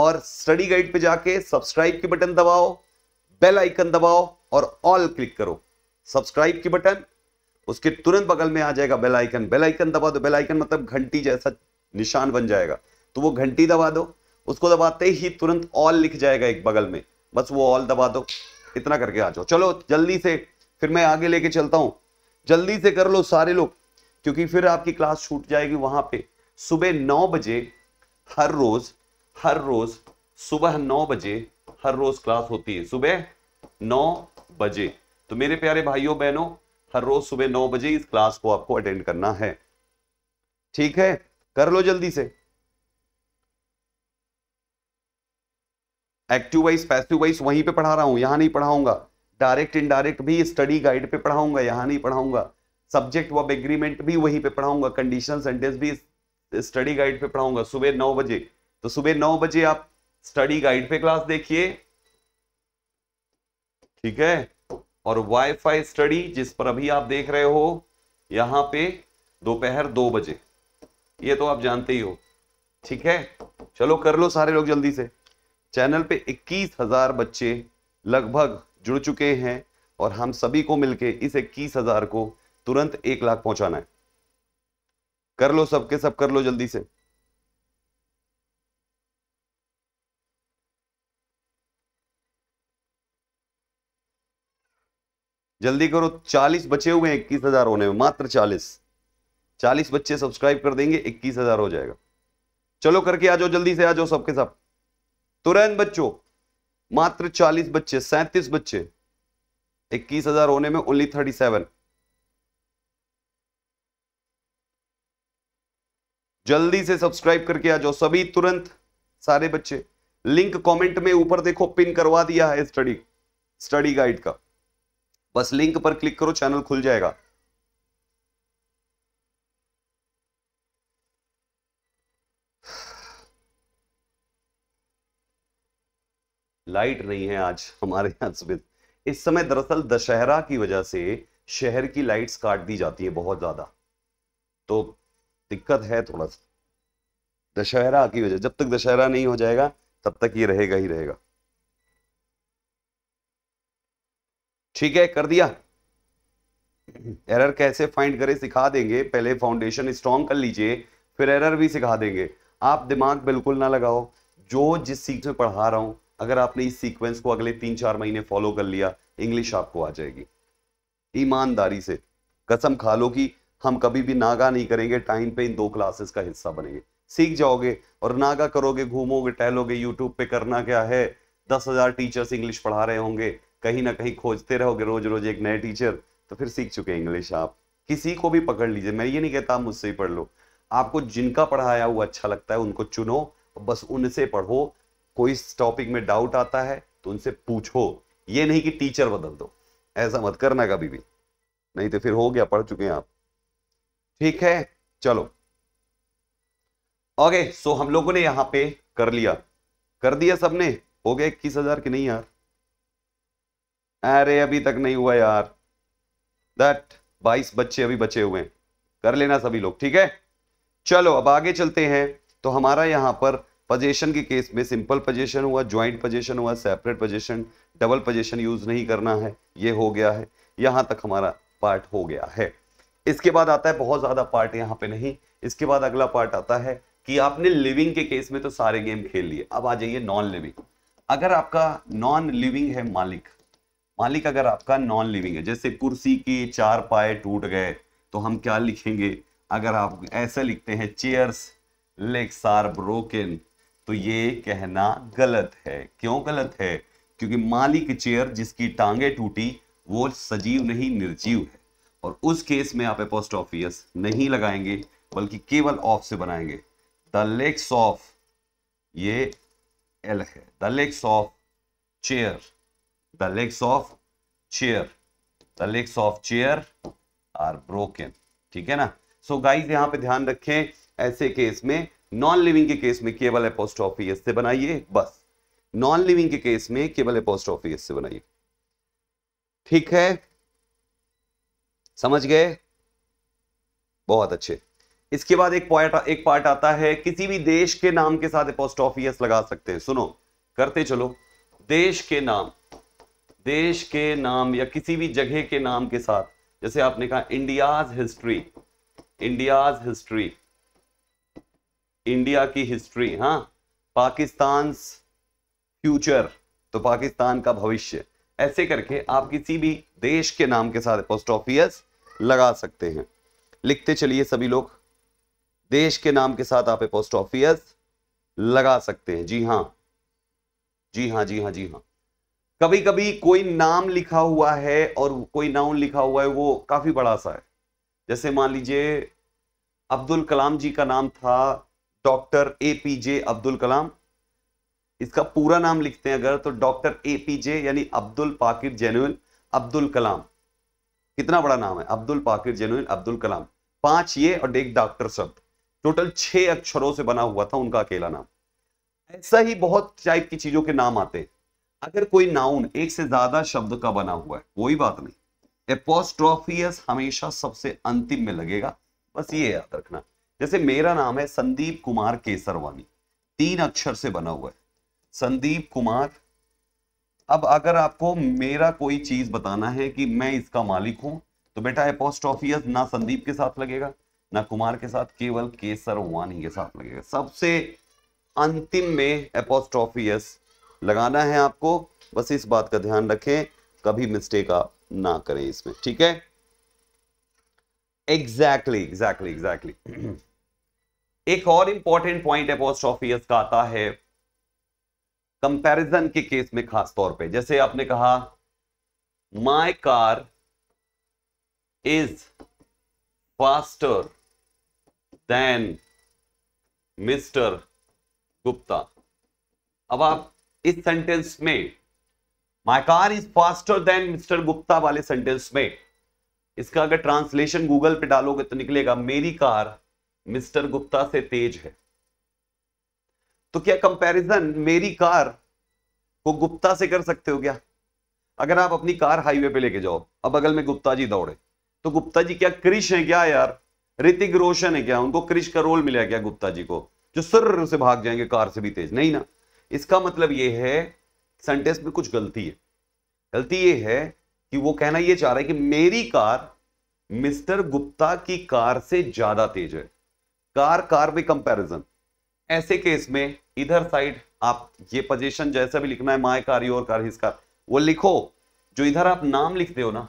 Speaker 1: और स्टडी गाइड पे जाके सब्सक्राइब के बटन दबाओ बेल आइकन दबाओ और ऑल क्लिक करो सब्सक्राइब के बटन उसके तुरंत बगल में आ जाएगा बेल आइकन बेल आइकन दबा दो बेल आइकन मतलब घंटी जैसा निशान बन जाएगा तो वो घंटी दबा दो उसको दबाते ही तुरंत ऑल लिख जाएगा एक बगल में बस वो ऑल दबा दो इतना करके आ जाओ चलो जल्दी से फिर मैं आगे लेके चलता हूं जल्दी से कर लो सारे लोग क्योंकि फिर आपकी क्लास छूट जाएगी वहां पे सुबह नौ बजे हर रोज हर रोज सुबह नौ बजे हर रोज क्लास होती है सुबह नौ बजे तो मेरे प्यारे भाइयों बहनों हर रोज सुबह नौ बजे इस क्लास को आपको अटेंड करना है ठीक है कर लो जल्दी से एक्टिव वाइज पैसिव वाइज वहीं पे पढ़ा रहा हूं यहां नहीं पढ़ाऊंगा डायरेक्ट इनडायरेक्ट भी स्टडी गाइड पे पढ़ाऊंगा यहां नहीं पढ़ाऊंगा सब्जेक्ट ऑफ एग्रीमेंट भी वहीं पे पढ़ाऊंगा कंडीशन सेंटेंस भी स्टडी गाइड पे पढ़ाऊंगा सुबह नौ बजे तो सुबह नौ बजे आप स्टडी गाइड पे क्लास देखिए ठीक है और वाईफाई स्टडी जिस पर अभी आप देख रहे हो यहां पे दोपहर दो बजे ये तो आप जानते ही हो ठीक है चलो कर लो सारे लोग जल्दी से चैनल पे इक्कीस हजार बच्चे लगभग जुड़ चुके हैं और हम सभी को मिलके इस इक्कीस हजार को तुरंत एक लाख पहुंचाना है कर लो सबके सब कर लो जल्दी से जल्दी करो चालीस बचे हुए हैं इक्कीस हजार होने में मात्र चालीस चालीस बच्चे सब्सक्राइब कर देंगे इक्कीस हजार हो जाएगा चलो करके आ जाओ जल्दी से आ जाओ सबके सब तुरंत बच्चों मात्र चालीस बच्चे सैंतीस बच्चे इक्कीस हजार होने में ओनली थर्टी सेवन जल्दी से सब्सक्राइब करके आ जाओ सभी तुरंत सारे बच्चे लिंक कमेंट में ऊपर देखो पिन करवा दिया है स्टडी स्टडी गाइड का बस लिंक पर क्लिक करो चैनल खुल जाएगा लाइट नहीं है आज हमारे यहां सुबह इस समय दरअसल दशहरा की वजह से शहर की लाइट्स काट दी जाती है बहुत ज्यादा तो दिक्कत है थोड़ा सा दशहरा की वजह जब तक दशहरा नहीं हो जाएगा तब तक ये रहेगा ही रहेगा ठीक है कर दिया एरर कैसे फाइंड करें सिखा देंगे पहले फाउंडेशन स्ट्रॉन्ग कर लीजिए फिर एरर भी सिखा देंगे आप दिमाग बिल्कुल ना लगाओ जो जिस सीख में पढ़ा रहा हूं अगर आपने इस सीक्वेंस को अगले तीन चार महीने फॉलो कर लिया इंग्लिश आपको आ जाएगी ईमानदारी से कसम खा लो कि हम कभी भी नागा नहीं करेंगे टाइम पे इन दो क्लासेस का हिस्सा बनेंगे सीख जाओगे और नागा करोगे घूमोगे टहलोगे यूट्यूब पे करना क्या है दस हजार टीचर्स इंग्लिश पढ़ा रहे होंगे कहीं ना कहीं खोजते रहोगे रोज रोज एक नए टीचर तो फिर सीख चुके इंग्लिश आप किसी को भी पकड़ लीजिए मैं ये नहीं कहता आप मुझसे ही पढ़ लो आपको जिनका पढ़ाया हुआ अच्छा लगता है उनको चुनो बस उनसे पढ़ो कोई टॉपिक में डाउट आता है तो उनसे पूछो ये नहीं कि टीचर बदल दो ऐसा मत करना कभी भी नहीं तो फिर हो गया पढ़ चुके हैं आप ठीक है चलो ओके सो हम लोगों ने यहां पे कर लिया कर दिया सबने हो गया इक्कीस हजार की नहीं यार अरे अभी तक नहीं हुआ यार दट बाईस बच्चे अभी बचे हुए हैं कर लेना सभी लोग ठीक है चलो अब आगे चलते हैं तो हमारा यहाँ पर पजेशन के केस में सिंपल पजेशन हुआ ज्वाइंट पजेशन हुआ separate possession double possession use नहीं करना है ये हो गया है यहां तक हमारा पार्ट हो गया है इसके बाद आता है बहुत ज़्यादा पार्ट यहाँ पे नहीं इसके बाद अगला पार्ट आता है कि आपने लिविंग के केस में तो सारे गेम खेल लिए अब आ जाइए नॉन लिविंग अगर आपका नॉन लिविंग है मालिक मालिक अगर आपका नॉन लिविंग है जैसे कुर्सी के चार पाए टूट गए तो हम क्या लिखेंगे अगर आप ऐसे लिखते हैं चेयर्स लेग्स आर ब्रोकन तो ये कहना गलत है क्यों गलत है क्योंकि मालिक चेयर जिसकी टांगे टूटी वो सजीव नहीं निर्जीव है और उस केस में आप एपोस्ट ऑफियस नहीं लगाएंगे बल्कि केवल ऑफ से बनाएंगे द लेग्स ऑफ ये एल है the legs of chair the legs of chair the legs of chair are broken ठीक है ना सो so गाइस यहां पे ध्यान रखें ऐसे केस में नॉन लिविंग के केस में केवल एपोस्ट्रॉफी से बनाइए बस नॉन लिविंग के केस में केवल एपोस्ट्रॉफी से बनाइए ठीक है समझ गए बहुत अच्छे इसके बाद एक पॉइंट एक पार्ट आता है किसी भी देश के नाम के साथ ऑफिस लगा सकते हैं सुनो करते चलो देश के नाम देश के नाम या किसी भी जगह के नाम के साथ जैसे आपने कहा India's history India's history India की हिस्ट्री हाँ पाकिस्तान फ्यूचर तो पाकिस्तान का भविष्य ऐसे करके आप किसी भी देश के नाम के साथ पोस्ट ऑफिस लगा सकते हैं लिखते चलिए सभी लोग देश के नाम के साथ आप पोस्ट ऑफिस लगा सकते हैं जी हाँ जी हाँ जी हाँ जी हाँ कभी कभी कोई नाम लिखा हुआ है और कोई नाउन लिखा हुआ है वो काफी बड़ा सा है जैसे मान लीजिए अब्दुल कलाम जी का नाम था doctor A P J Abdul Kalam इसका पूरा नाम लिखते हैं अगर तो डॉक्टर ए पी जे यानी अब्दुल पाकिर जेनुइन अब्दुल कलाम कितना बड़ा नाम है अब्दुल पाकिर जेनुइन अब्दुल कलाम पांच ये और एक डॉक्टर शब्द टोटल छह अक्षरों से बना हुआ था उनका अकेला नाम ऐसा ही बहुत टाइप की चीजों के नाम आते हैं अगर कोई नाउन एक से ज्यादा शब्द का बना हुआ है कोई बात नहीं एपोस्ट्रोफियस हमेशा सबसे अंतिम में लगेगा बस ये याद रखना जैसे मेरा नाम है संदीप कुमार केसरवानी तीन अक्षर से बना हुआ है संदीप कुमार अब अगर आपको मेरा कोई चीज बताना है कि मैं इसका मालिक हूं तो बेटा एपोस्टोफियस ना संदीप के साथ लगेगा ना कुमार के साथ केवल केसर वानी के साथ लगेगा सबसे अंतिम में एपोस्टोफियस लगाना है आपको बस इस बात का ध्यान रखें कभी मिस्टेक आप ना करें इसमें ठीक है एग्जैक्टली एग्जैक्टली एग्जैक्टली एक और इंपॉर्टेंट पॉइंट एपोस्टोफियस का आता है कंपैरिजन के केस में खास तौर पे जैसे आपने कहा my car is faster than mister Gupta अब आप इस सेंटेंस में my car is faster than mister Gupta वाले सेंटेंस में इसका अगर ट्रांसलेशन गूगल पे डालोगे तो निकलेगा मेरी कार मिस्टर गुप्ता से तेज है तो क्या कंपैरिजन मेरी कार को गुप्ता से कर सकते हो क्या अगर आप अपनी कार हाईवे पे लेके जाओ अब बगल में गुप्ता जी दौड़े तो गुप्ता जी क्या क्रिश है क्या यार ऋतिक रोशन है क्या उनको क्रिश का रोल मिला क्या गुप्ता जी को जो सुर से भाग जाएंगे कार से भी तेज नहीं ना इसका मतलब यह है सेंटेंस में कुछ गलती है गलती ये है कि वो कहना यह चाह रहा है कि मेरी कार मिस्टर गुप्ता की कार से ज्यादा तेज है कार कार में कंपैरिजन ऐसे केस में इधर साइड आप ये पोजीशन जैसा भी लिखना है my car your car his car वो लिखो जो इधर आप नाम लिखते हो ना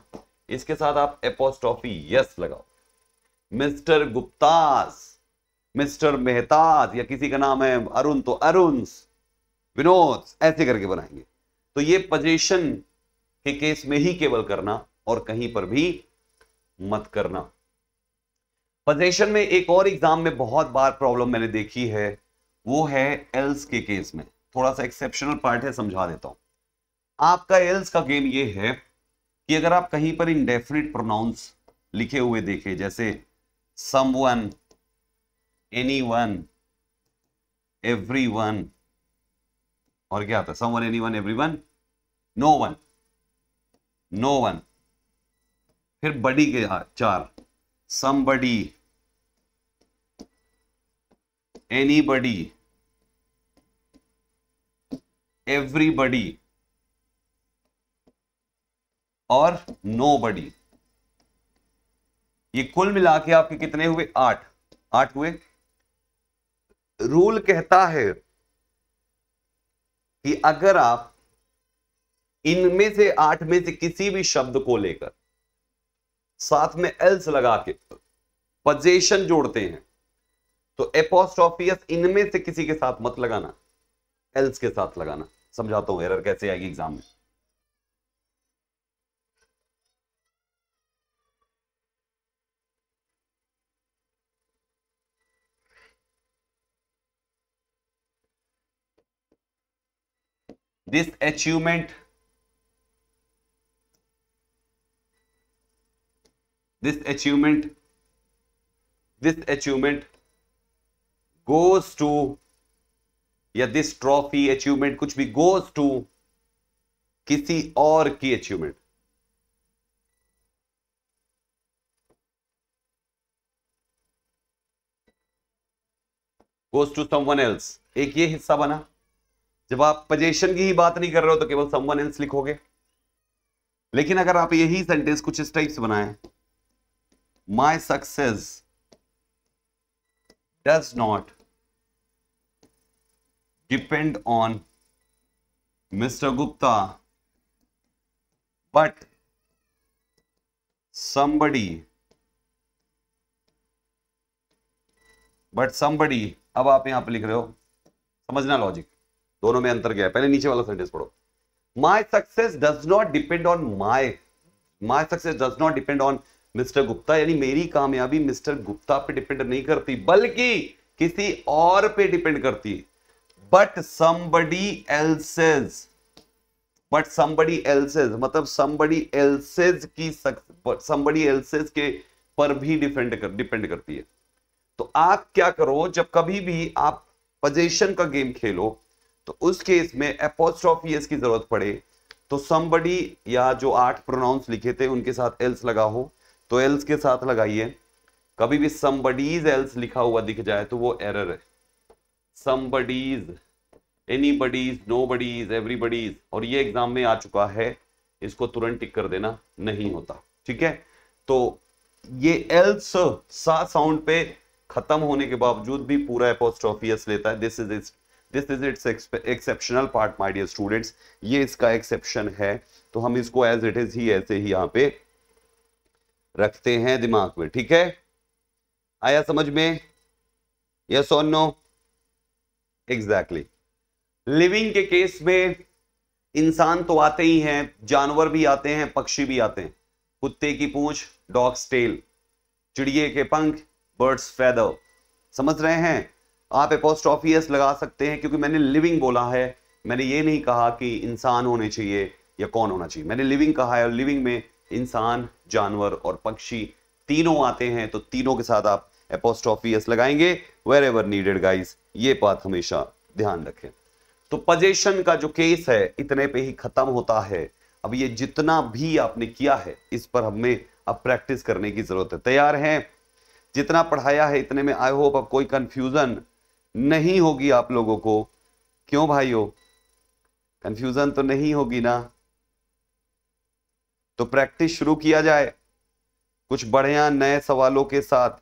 Speaker 1: इसके साथ आप एपोस्टॉफी यस लगाओ मिस्टर गुप्तास मिस्टर मेहताज या किसी का नाम है अरुण तो अरुण विनोद ऐसे करके बनाएंगे तो ये पोजीशन के केस में ही केवल करना और कहीं पर भी मत करना पोजेशन में एक और एग्जाम में बहुत बार प्रॉब्लम मैंने देखी है वो है एल्स के केस में थोड़ा सा एक्सेप्शनल पार्ट है समझा देता हूं आपका एल्स का गेम ये है कि अगर आप कहीं पर इंडेफिनिट प्रोनाउंस लिखे हुए देखे जैसे some one any one every one और क्या आता है one any one every one no one no one फिर बडी के चार बडी एनी बडी एवरीबडी और बडी ये कुल मिला के आपके कितने हुए आठ आठ हुए रूल कहता है कि अगर आप इनमें से आठ में से किसी भी शब्द को लेकर साथ में एल्स लगा के पजेशन जोड़ते हैं तो एपोस्ट्रॉफियस इनमें से किसी के साथ मत लगाना एल्स के साथ लगाना समझाता हूं एरर कैसे आएगी एग्जाम में this achievement this achievement this achievement goes to या दिस ट्रॉफी अचीवमेंट कुछ भी गोज टू किसी और की achievement goes to someone else एक ये हिस्सा बना जब आप पजेशन की ही बात नहीं कर रहे हो तो केवल समवन एल्स लिखोगे लेकिन अगर आप यही सेंटेंस कुछ इस टाइप से बनाए my success does not depend on Mr. Gupta, but somebody, but somebody अब आप यहां पे लिख रहे हो समझना लॉजिक दोनों में अंतर क्या है पहले नीचे वाला सेंटेंस पढ़ो my success does not depend on my my success does not depend on mister Gupta यानी मेरी कामयाबी मिस्टर गुप्ता पे डिपेंड नहीं करती बल्कि किसी और पे डिपेंड करती है but somebody else's but somebody else's मतलब समबडी एल्सेज की समबडी एल्सेज के पर भी डिपेंड कर डिपेंड करती है तो आप क्या करो जब कभी भी आप पोजेशन का गेम खेलो तो उस केस में एपोस्ट्रॉफी एस की जरूरत पड़े तो समबडी या जो आठ प्रोनाउंस लिखे थे उनके साथ एल्स लगा हो तो एल्स के साथ लगाइए कभी भी समबडीज एल्स लिखा हुआ दिख जाए तो वो एरर है somebody's anybody's nobody's everybody's और ये एग्जाम में आ चुका है इसको तुरंत टिक कर देना नहीं होता ठीक है तो ये एल्स सा साउंड पे खत्म होने के बावजूद भी पूरा एपोस्ट्रोफियस लेता है this is it's this is it's exceptional part my dear students ये इसका एक्सेप्शन है तो हम इसको एज इट इज ही ऐसे ही यहां पे रखते हैं दिमाग में ठीक है आया समझ में यस और नो एग्जैक्टली लिविंग के केस में इंसान तो आते ही हैं जानवर भी आते हैं पक्षी भी आते हैं कुत्ते की पूंछ डॉग्स टेल चिड़िए के पंख बर्ड्स फैदर समझ रहे हैं आप एपोस्टॉफियस लगा सकते हैं क्योंकि मैंने लिविंग बोला है मैंने ये नहीं कहा कि इंसान होने चाहिए या कौन होना चाहिए मैंने लिविंग कहा है और लिविंग में इंसान जानवर और पक्षी तीनों आते हैं तो तीनों के साथ आप एपोस्टॉफियस लगाएंगे वेर एवर नीडेड गाइज ये बात हमेशा ध्यान रखें तो पजेशन का जो केस है इतने पे ही खत्म होता है अब ये जितना भी आपने किया है इस पर हमें अब प्रैक्टिस करने की जरूरत है तैयार हैं जितना पढ़ाया है इतने में आई होप अब कोई कंफ्यूजन नहीं होगी आप लोगों को क्यों भाइयों कंफ्यूजन तो नहीं होगी ना तो प्रैक्टिस शुरू किया जाए कुछ बढ़िया नए सवालों के साथ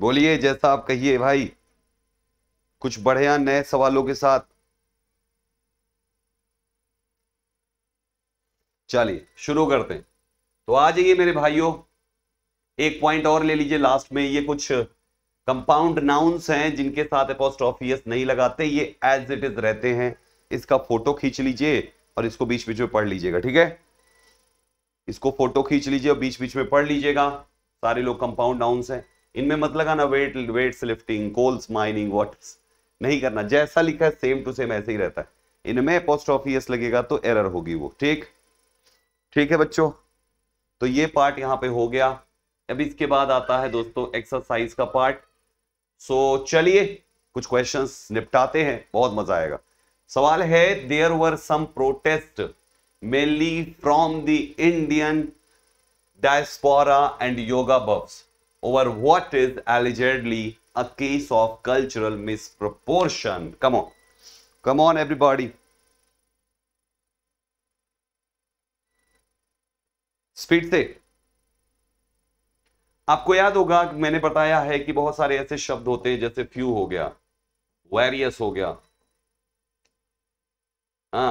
Speaker 1: बोलिए जैसा आप कहिए भाई कुछ बढ़िया नए सवालों के साथ चलिए शुरू करते हैं तो आ जाइए मेरे भाइयों एक पॉइंट और ले लीजिए लास्ट में ये कुछ कंपाउंड नाउन्स हैं जिनके साथ एपोस्ट्रॉफियस नहीं लगाते ये एज इट इज रहते हैं इसका फोटो खींच लीजिए और इसको बीच बीच में पढ़ लीजिएगा ठीक है इसको फोटो खींच लीजिए और बीच बीच में पढ़ लीजिएगा सारे लोग कंपाउंड नाउन्स हैं इनमें मत लगाना weight weights lifting coals mining waters नहीं करना जैसा लिखा है सेम टू सेम ऐसे ही रहता है इनमें पोस्ट ऑफिस लगेगा तो एरर होगी वो ठीक ठीक है बच्चों तो ये पार्ट यहाँ पे हो गया अब इसके बाद आता है दोस्तों एक्सरसाइज का पार्ट सो चलिए कुछ क्वेश्चंस निपटाते हैं बहुत मजा आएगा सवाल है there were some protest mainly from the Indian diaspora and yoga buffs over what is allegedly a case of cultural misproportion. Come on. Come on, everybody. Speed से आपको याद होगा कि मैंने बताया है कि बहुत सारे ऐसे शब्द होते हैं जैसे फ्यू हो गया वेरियस हो गया हा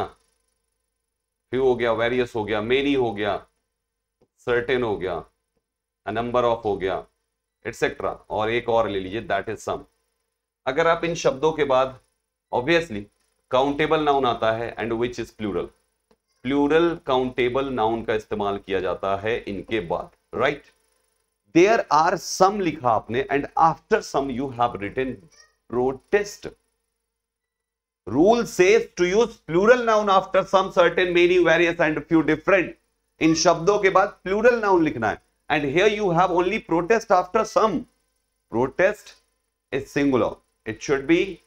Speaker 1: फ्यू हो गया वेरियस हो गया मेनी हो गया सर्टेन हो गया अ नंबर ऑफ हो गया एटसेट्रा और एक और ले लीजिए दैट इज सम अगर आप इन शब्दों के बाद ऑब्वियसली काउंटेबल नाउन आता है and which is plural plural countable noun का इस्तेमाल किया जाता है इनके बाद राइट देयर आर सम लिखा आपने and after some you have written protest rule says to use plural noun after some certain many various and few different इन शब्दों के बाद प्लूरल नाउन लिखना है and here you have only protest after sum. Protest is singular. It should be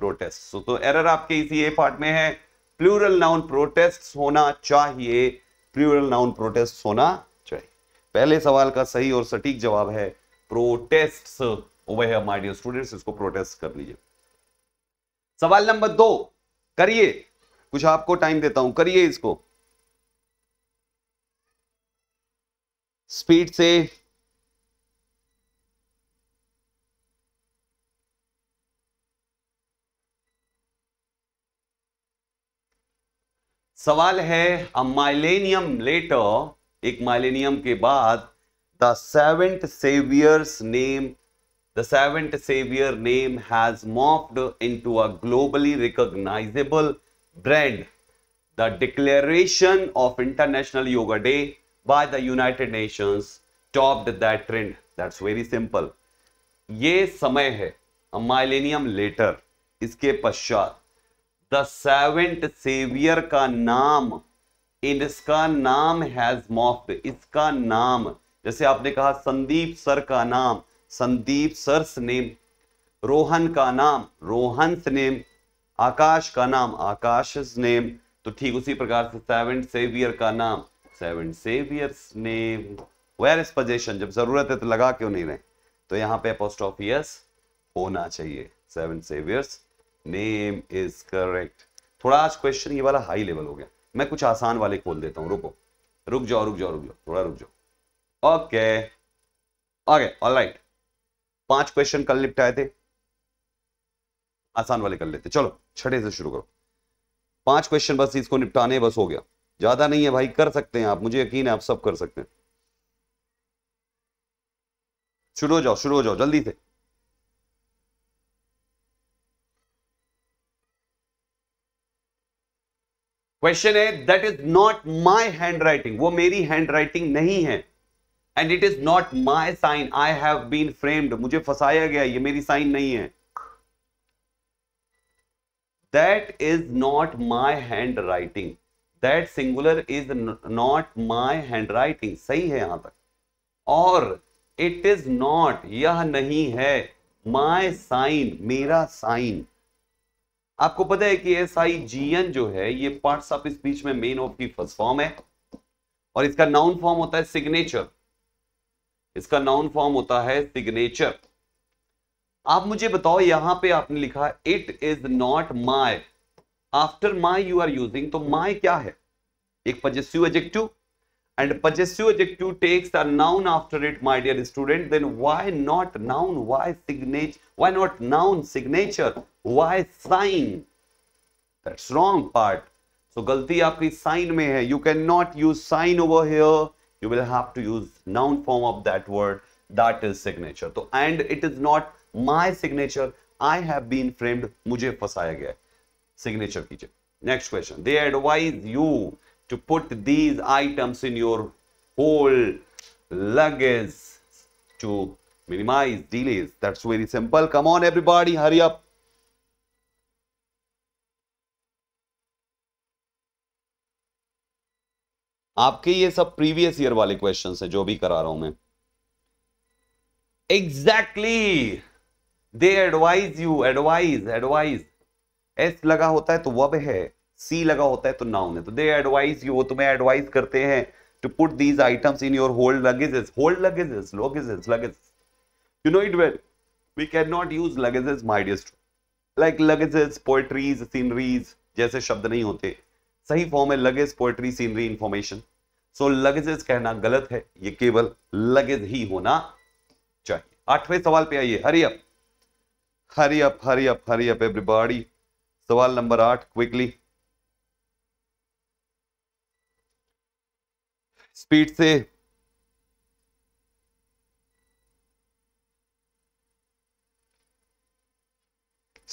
Speaker 1: protest. So तो error आपके इसी ए पार्ट में है प्लूरल नाउन प्रोटेस्ट होना चाहिए प्लूरल नाउन प्रोटेस्ट होना चाहिए पहले सवाल का सही और सटीक जवाब है protest over here my dear students इसको प्रोटेस्ट कर लीजिए सवाल नंबर दो करिए कुछ आपको टाइम देता हूं करिए इसको स्पीड से सवाल है अ माइलेनियम लेटर एक माइलेनियम के बाद the seventh saviours name the seventh saviour name has morphed into a globally recognisable brand the declaration of international yoga day by the United Nations topped that trend. That's very simple. ये समय है माइलेनियम लेटर इसके पश्चात द सेवेंट सेवियर का नाम इसका नाम हैज मॉफ्ड इसका नाम जैसे आपने कहा संदीप सर का नाम संदीप सर्स नेम रोहन का नाम रोहन्स नेम आकाश का नाम आकाश नेम तो ठीक उसी प्रकार से सेवेंट सेवियर का नाम seven saviours name where is possession जब जरूरत है तो लगा क्यों नहीं रहे तो यहाँ पे यस होना चाहिए seven saviours name is correct थोड़ा आज क्वेश्चन ये वाला हाई लेवल हो गया मैं कुछ आसान वाले खोल देता हूँ रुको रुक जाओ रुक जाओ रुक जाओ थोड़ा रुक जाओ ओके ओके ऑल राइट पांच क्वेश्चन कल निपटाए थे आसान वाले कर लेते चलो छठे से शुरू करो पांच क्वेश्चन बस इसको निपटाने बस हो गया ज्यादा नहीं है भाई कर सकते हैं आप मुझे यकीन है आप सब कर सकते हैं शुरू हो जाओ शुरू हो जाओ जल्दी से क्वेश्चन है that is not my handwriting वो मेरी हैंड राइटिंग नहीं है and it is not my sign I have been framed मुझे फंसाया गया ये मेरी साइन नहीं है that is not my handwriting that singular is not my handwriting सही है यहां तक और इट इज नॉट यह नहीं है माई साइन मेरा साइन आपको पता है कि एस आई जी एन जो है ये पार्ट ऑफ स्पीच में मेन ऑफ की फर्स्ट फॉर्म है और इसका नाउन फॉर्म होता है सिग्नेचर इसका नाउन फॉर्म होता है सिग्नेचर आप मुझे बताओ यहां पे आपने लिखा it is not my after my you are using तो माई क्या है एक possessive adjective and possessive adjective takes are noun after it my dear student then why not noun why signature why not noun signature why sign that's wrong part तो गलती आपकी साइन में है you can not use sign over here you will have to use noun form of that word that is signature तो and it is not not signature I have been framed मुझे फंसाया गया है सिग्नेचर कीजिए next question they advise you to put these items in your hold luggage to minimise delays that's very simple come on everybody hurry up आपके ये सब प्रीवियस ईयर वाले क्वेश्चन है जो भी करा रहा हूं मैं exactly they advise you advise advise S लगा होता है तो वब है सी लगा होता है तो नाउन है तो दे एडवाइज यू वो तुम्हें एडवाइज करते हैं to put these items in your hold luggages hold luggages luggages luggages you know it well we can not use luggages my dear like luggages poetries sceneries जैसे शब्द नहीं होते सही फॉर्म है luggage poetry scenery information so luggages कहना गलत है ये केवल लगेज ही होना चाहिए आठवें सवाल पे आइए hurry up hurry up hurry hurry everybody सवाल नंबर आठ क्विकली स्पीड से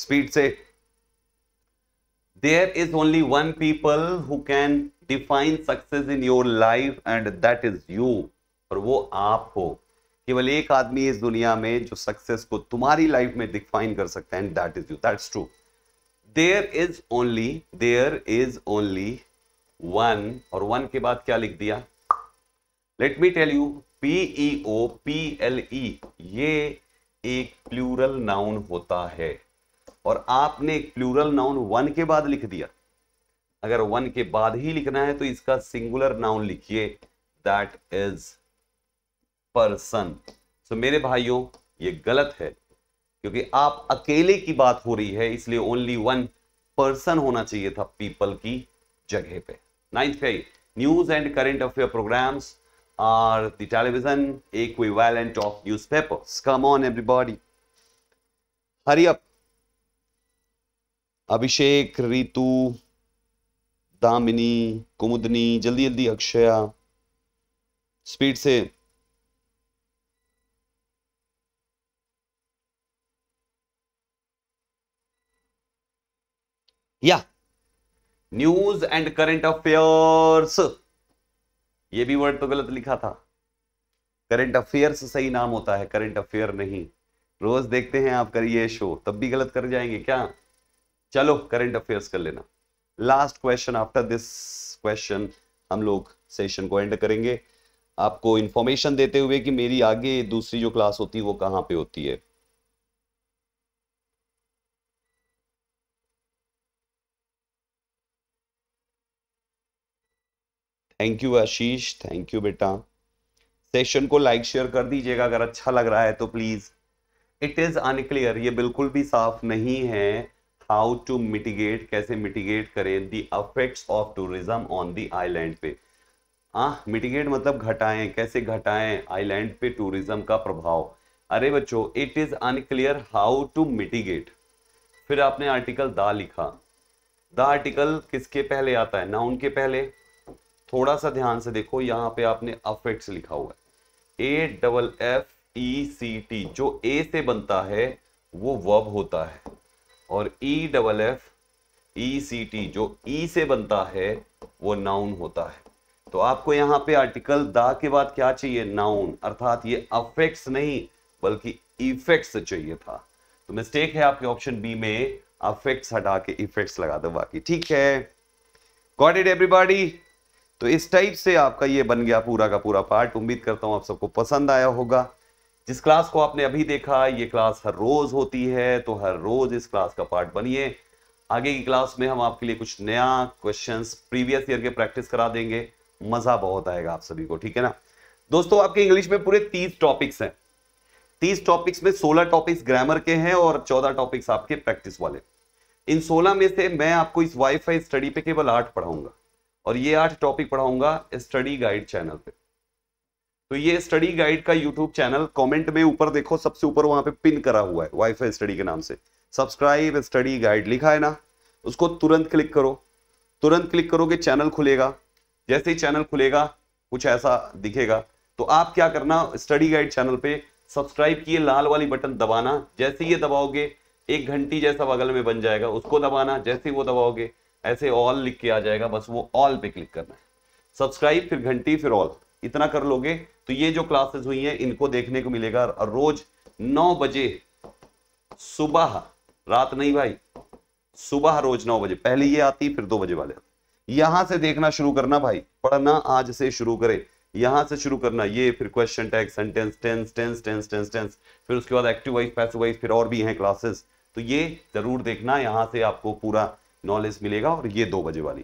Speaker 1: स्पीड से there is only one people who can define success in your life and that is you और वो आप हो केवल एक आदमी इस दुनिया में जो सक्सेस को तुम्हारी लाइफ में डिफाइन कर सकता है and that is you that's true there is only there is only one और वन के बाद क्या लिख दिया let me tell you O P L E ये एक प्लूरल नाउन होता है और आपने एक प्लूरल नाउन वन के बाद लिख दिया अगर वन के बाद ही लिखना है तो इसका सिंगुलर नाउन लिखिए दैट इज पर्सन सो मेरे भाइयों ये गलत है क्योंकि आप अकेले की बात हो रही है इसलिए ओनली वन पर्सन होना चाहिए था पीपल की जगह पे नाइन्थ पे news and current affair programmes are the television equivalent of paper come on everybody hurry up Abhishek Ritu Damini Kumudini जल्दी जल्दी अक्षया स्पीड से या न्यूज एंड करंट अफेयर्स ये भी वर्ड तो गलत लिखा था करंट अफेयर्स सही नाम होता है करंट अफेयर नहीं रोज देखते हैं आप करिए शो तब भी गलत कर जाएंगे क्या चलो करंट अफेयर्स कर लेना last question after this question हम लोग सेशन को एंड करेंगे आपको इंफॉर्मेशन देते हुए कि मेरी आगे दूसरी जो क्लास होती है वो कहां पे होती है thank you Ashish thank you बेटा सेशन को लाइक शेयर कर दीजिएगा अगर अच्छा लग रहा है तो प्लीज इट इज अनक्लियर ये बिल्कुल भी साफ नहीं है हाउ टू मिटिगेट कैसे मिटिगेट करें the affects of tourism on the island पे आ मिटिगेट मतलब घटाएं कैसे घटाएं आईलैंड पे टूरिज्म का प्रभाव अरे बच्चों it is unclear how to mitigate फिर आपने आर्टिकल दा लिखा द आर्टिकल किसके पहले आता है नाउन के पहले थोड़ा सा ध्यान से देखो यहां पे आपने अफेक्ट्स लिखा हुआ है A double F E C T जो ए से बनता है वो वब होता है और E double F E C T जो ई e से बनता है वो नाउन होता है तो आपको यहाँ पे आर्टिकल दा के बाद क्या चाहिए नाउन अर्थात ये अफेक्ट्स नहीं बल्कि इफेक्ट्स चाहिए था तो मिस्टेक है आपके ऑप्शन बी में अफेक्ट्स हटा के इफेक्ट्स लगा दो बाकी ठीक है गॉड इट एवरीबॉडी तो इस टाइप से आपका ये बन गया पूरा का पूरा पार्ट उम्मीद करता हूँ आप सबको पसंद आया होगा जिस क्लास को आपने अभी देखा ये क्लास हर रोज होती है तो हर रोज इस क्लास का पार्ट बनिए आगे की क्लास में हम आपके लिए कुछ नया क्वेश्चंस प्रीवियस ईयर के प्रैक्टिस करा देंगे मजा बहुत आएगा आप सभी को ठीक है ना दोस्तों आपके इंग्लिश में पूरे तीस टॉपिक्स हैं तीस टॉपिक्स में सोलह टॉपिक्स ग्रामर के हैं और चौदह टॉपिक्स आपके प्रैक्टिस वाले इन सोलह में से मैं आपको इस वाईफाई स्टडी पे केवल आठ पढ़ाऊंगा और ये आज टॉपिक पढ़ाऊंगा स्टडी गाइड चैनल पे तो ये स्टडी गाइड का यूट्यूब चैनल कमेंट में ऊपर देखो सबसे ऊपर वहां पे पिन करा हुआ है वाईफाई स्टडी के नाम से सब्सक्राइब स्टडी गाइड लिखा है ना उसको तुरंत क्लिक करो तुरंत क्लिक करोगे चैनल खुलेगा जैसे ही चैनल खुलेगा कुछ ऐसा दिखेगा तो आप क्या करना स्टडी गाइड चैनल पे सब्सक्राइब किए लाल वाली बटन दबाना जैसे ये दबाओगे एक घंटी जैसा बगल में बन जाएगा उसको दबाना जैसे वो दबाओगे ऐसे ऑल लिख के आ जाएगा बस वो ऑल पे क्लिक करना है सब्सक्राइब फिर घंटी फिर ऑल इतना कर लोगे तो ये जो क्लासेस हुई हैं इनको देखने को मिलेगा और रोज नौ बजे सुबह रात नहीं भाई सुबह रोज नौ बजे पहले ये आती फिर दो बजे वाले यहां से देखना शुरू करना भाई पढ़ना आज से शुरू करे यहां से शुरू करना ये फिर question tag sentence tense tense tense tense tense फिर उसके बाद एक्टिव वाइज पैसिव वाइज फिर और भी हैं क्लासेस तो ये जरूर देखना यहां से आपको पूरा नॉलेज मिलेगा और ये दो बजे वाली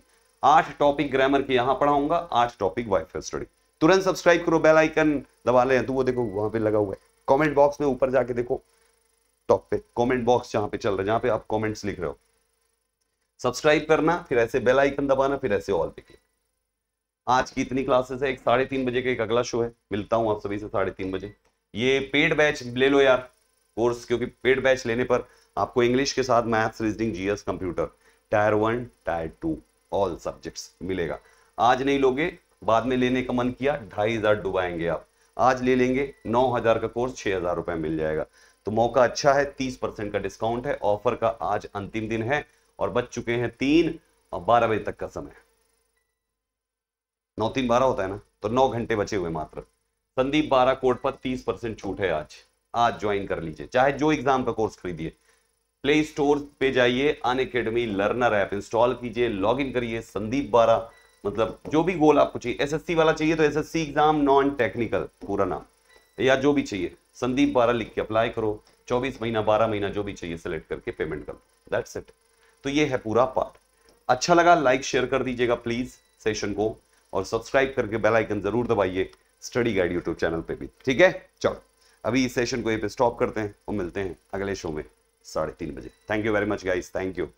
Speaker 1: आठ टॉपिक ग्रामर के यहाँ पढ़ाऊंगा आठ टॉपिक वाईफाई स्टडी तुरंत सब्सक्राइब करो बेल आइकन दबा ले तो वो देखो वहां पे लगा हुआ है कमेंट बॉक्स में ऊपर जाके देखो टॉप पे कमेंट बॉक्स जहां पे चल रहा है जहां पे आप कमेंट्स लिख रहे हो सब्सक्राइब करना फिर ऐसे बेल आइकन दबाना फिर ऐसे ऑल पे क्लिक आज की इतनी क्लासेस है एक साढ़े तीन बजे का एक अगला शो है मिलता हूँ आप सभी से साढ़े तीन बजे ये पेड बैच ले लो यार कोर्स क्योंकि पेड बैच लेने पर आपको इंग्लिश के साथ maths reasoning GS computer tier one tier two all subjects मिलेगा आज नहीं लोगे बाद में लेने का मन किया ढाई हजार डुबाएंगे आप आज ले लेंगे नौ हजार का कोर्स छह हजार रुपए मिल जाएगा तो मौका अच्छा है तीस परसेंट का डिस्काउंट है ऑफर का आज अंतिम दिन है और बच चुके हैं तीन और बारह बजे तक का समय नौ तीन बारह होता है ना तो नौ घंटे बचे हुए मात्र संदीप बारह कोड पर तीस परसेंट छूट है आज आज ज्वाइन कर लीजिए चाहे जो एग्जाम का कोर्स खरीदिए प्ले स्टोर पे जाइए Unacademy learner app install कीजिए लॉग इन करिए संदीप बारा मतलब जो भी गोल आपको चाहिए एसएससी वाला चाहिए तो एसएससी एग्जाम नॉन टेक्निकल पूरा नाम या जो भी चाहिए संदीप बारा लिख के अप्लाई करो चौबीस महीना बारह महीना जो भी चाहिए सेलेक्ट करके पेमेंट करो दैट्स इट तो ये है पूरा पार्ट अच्छा लगा लाइक शेयर कर दीजिएगा प्लीज सेशन को और सब्सक्राइब करके बेल आइकन जरूर दबाइए स्टडी गाइड यूट्यूब चैनल पे भी ठीक है चलो अभी इस सेशन को ये पे स्टॉप करते हैं और मिलते हैं अगले शो में साढ़े तीन बजे thank you very much guys thank you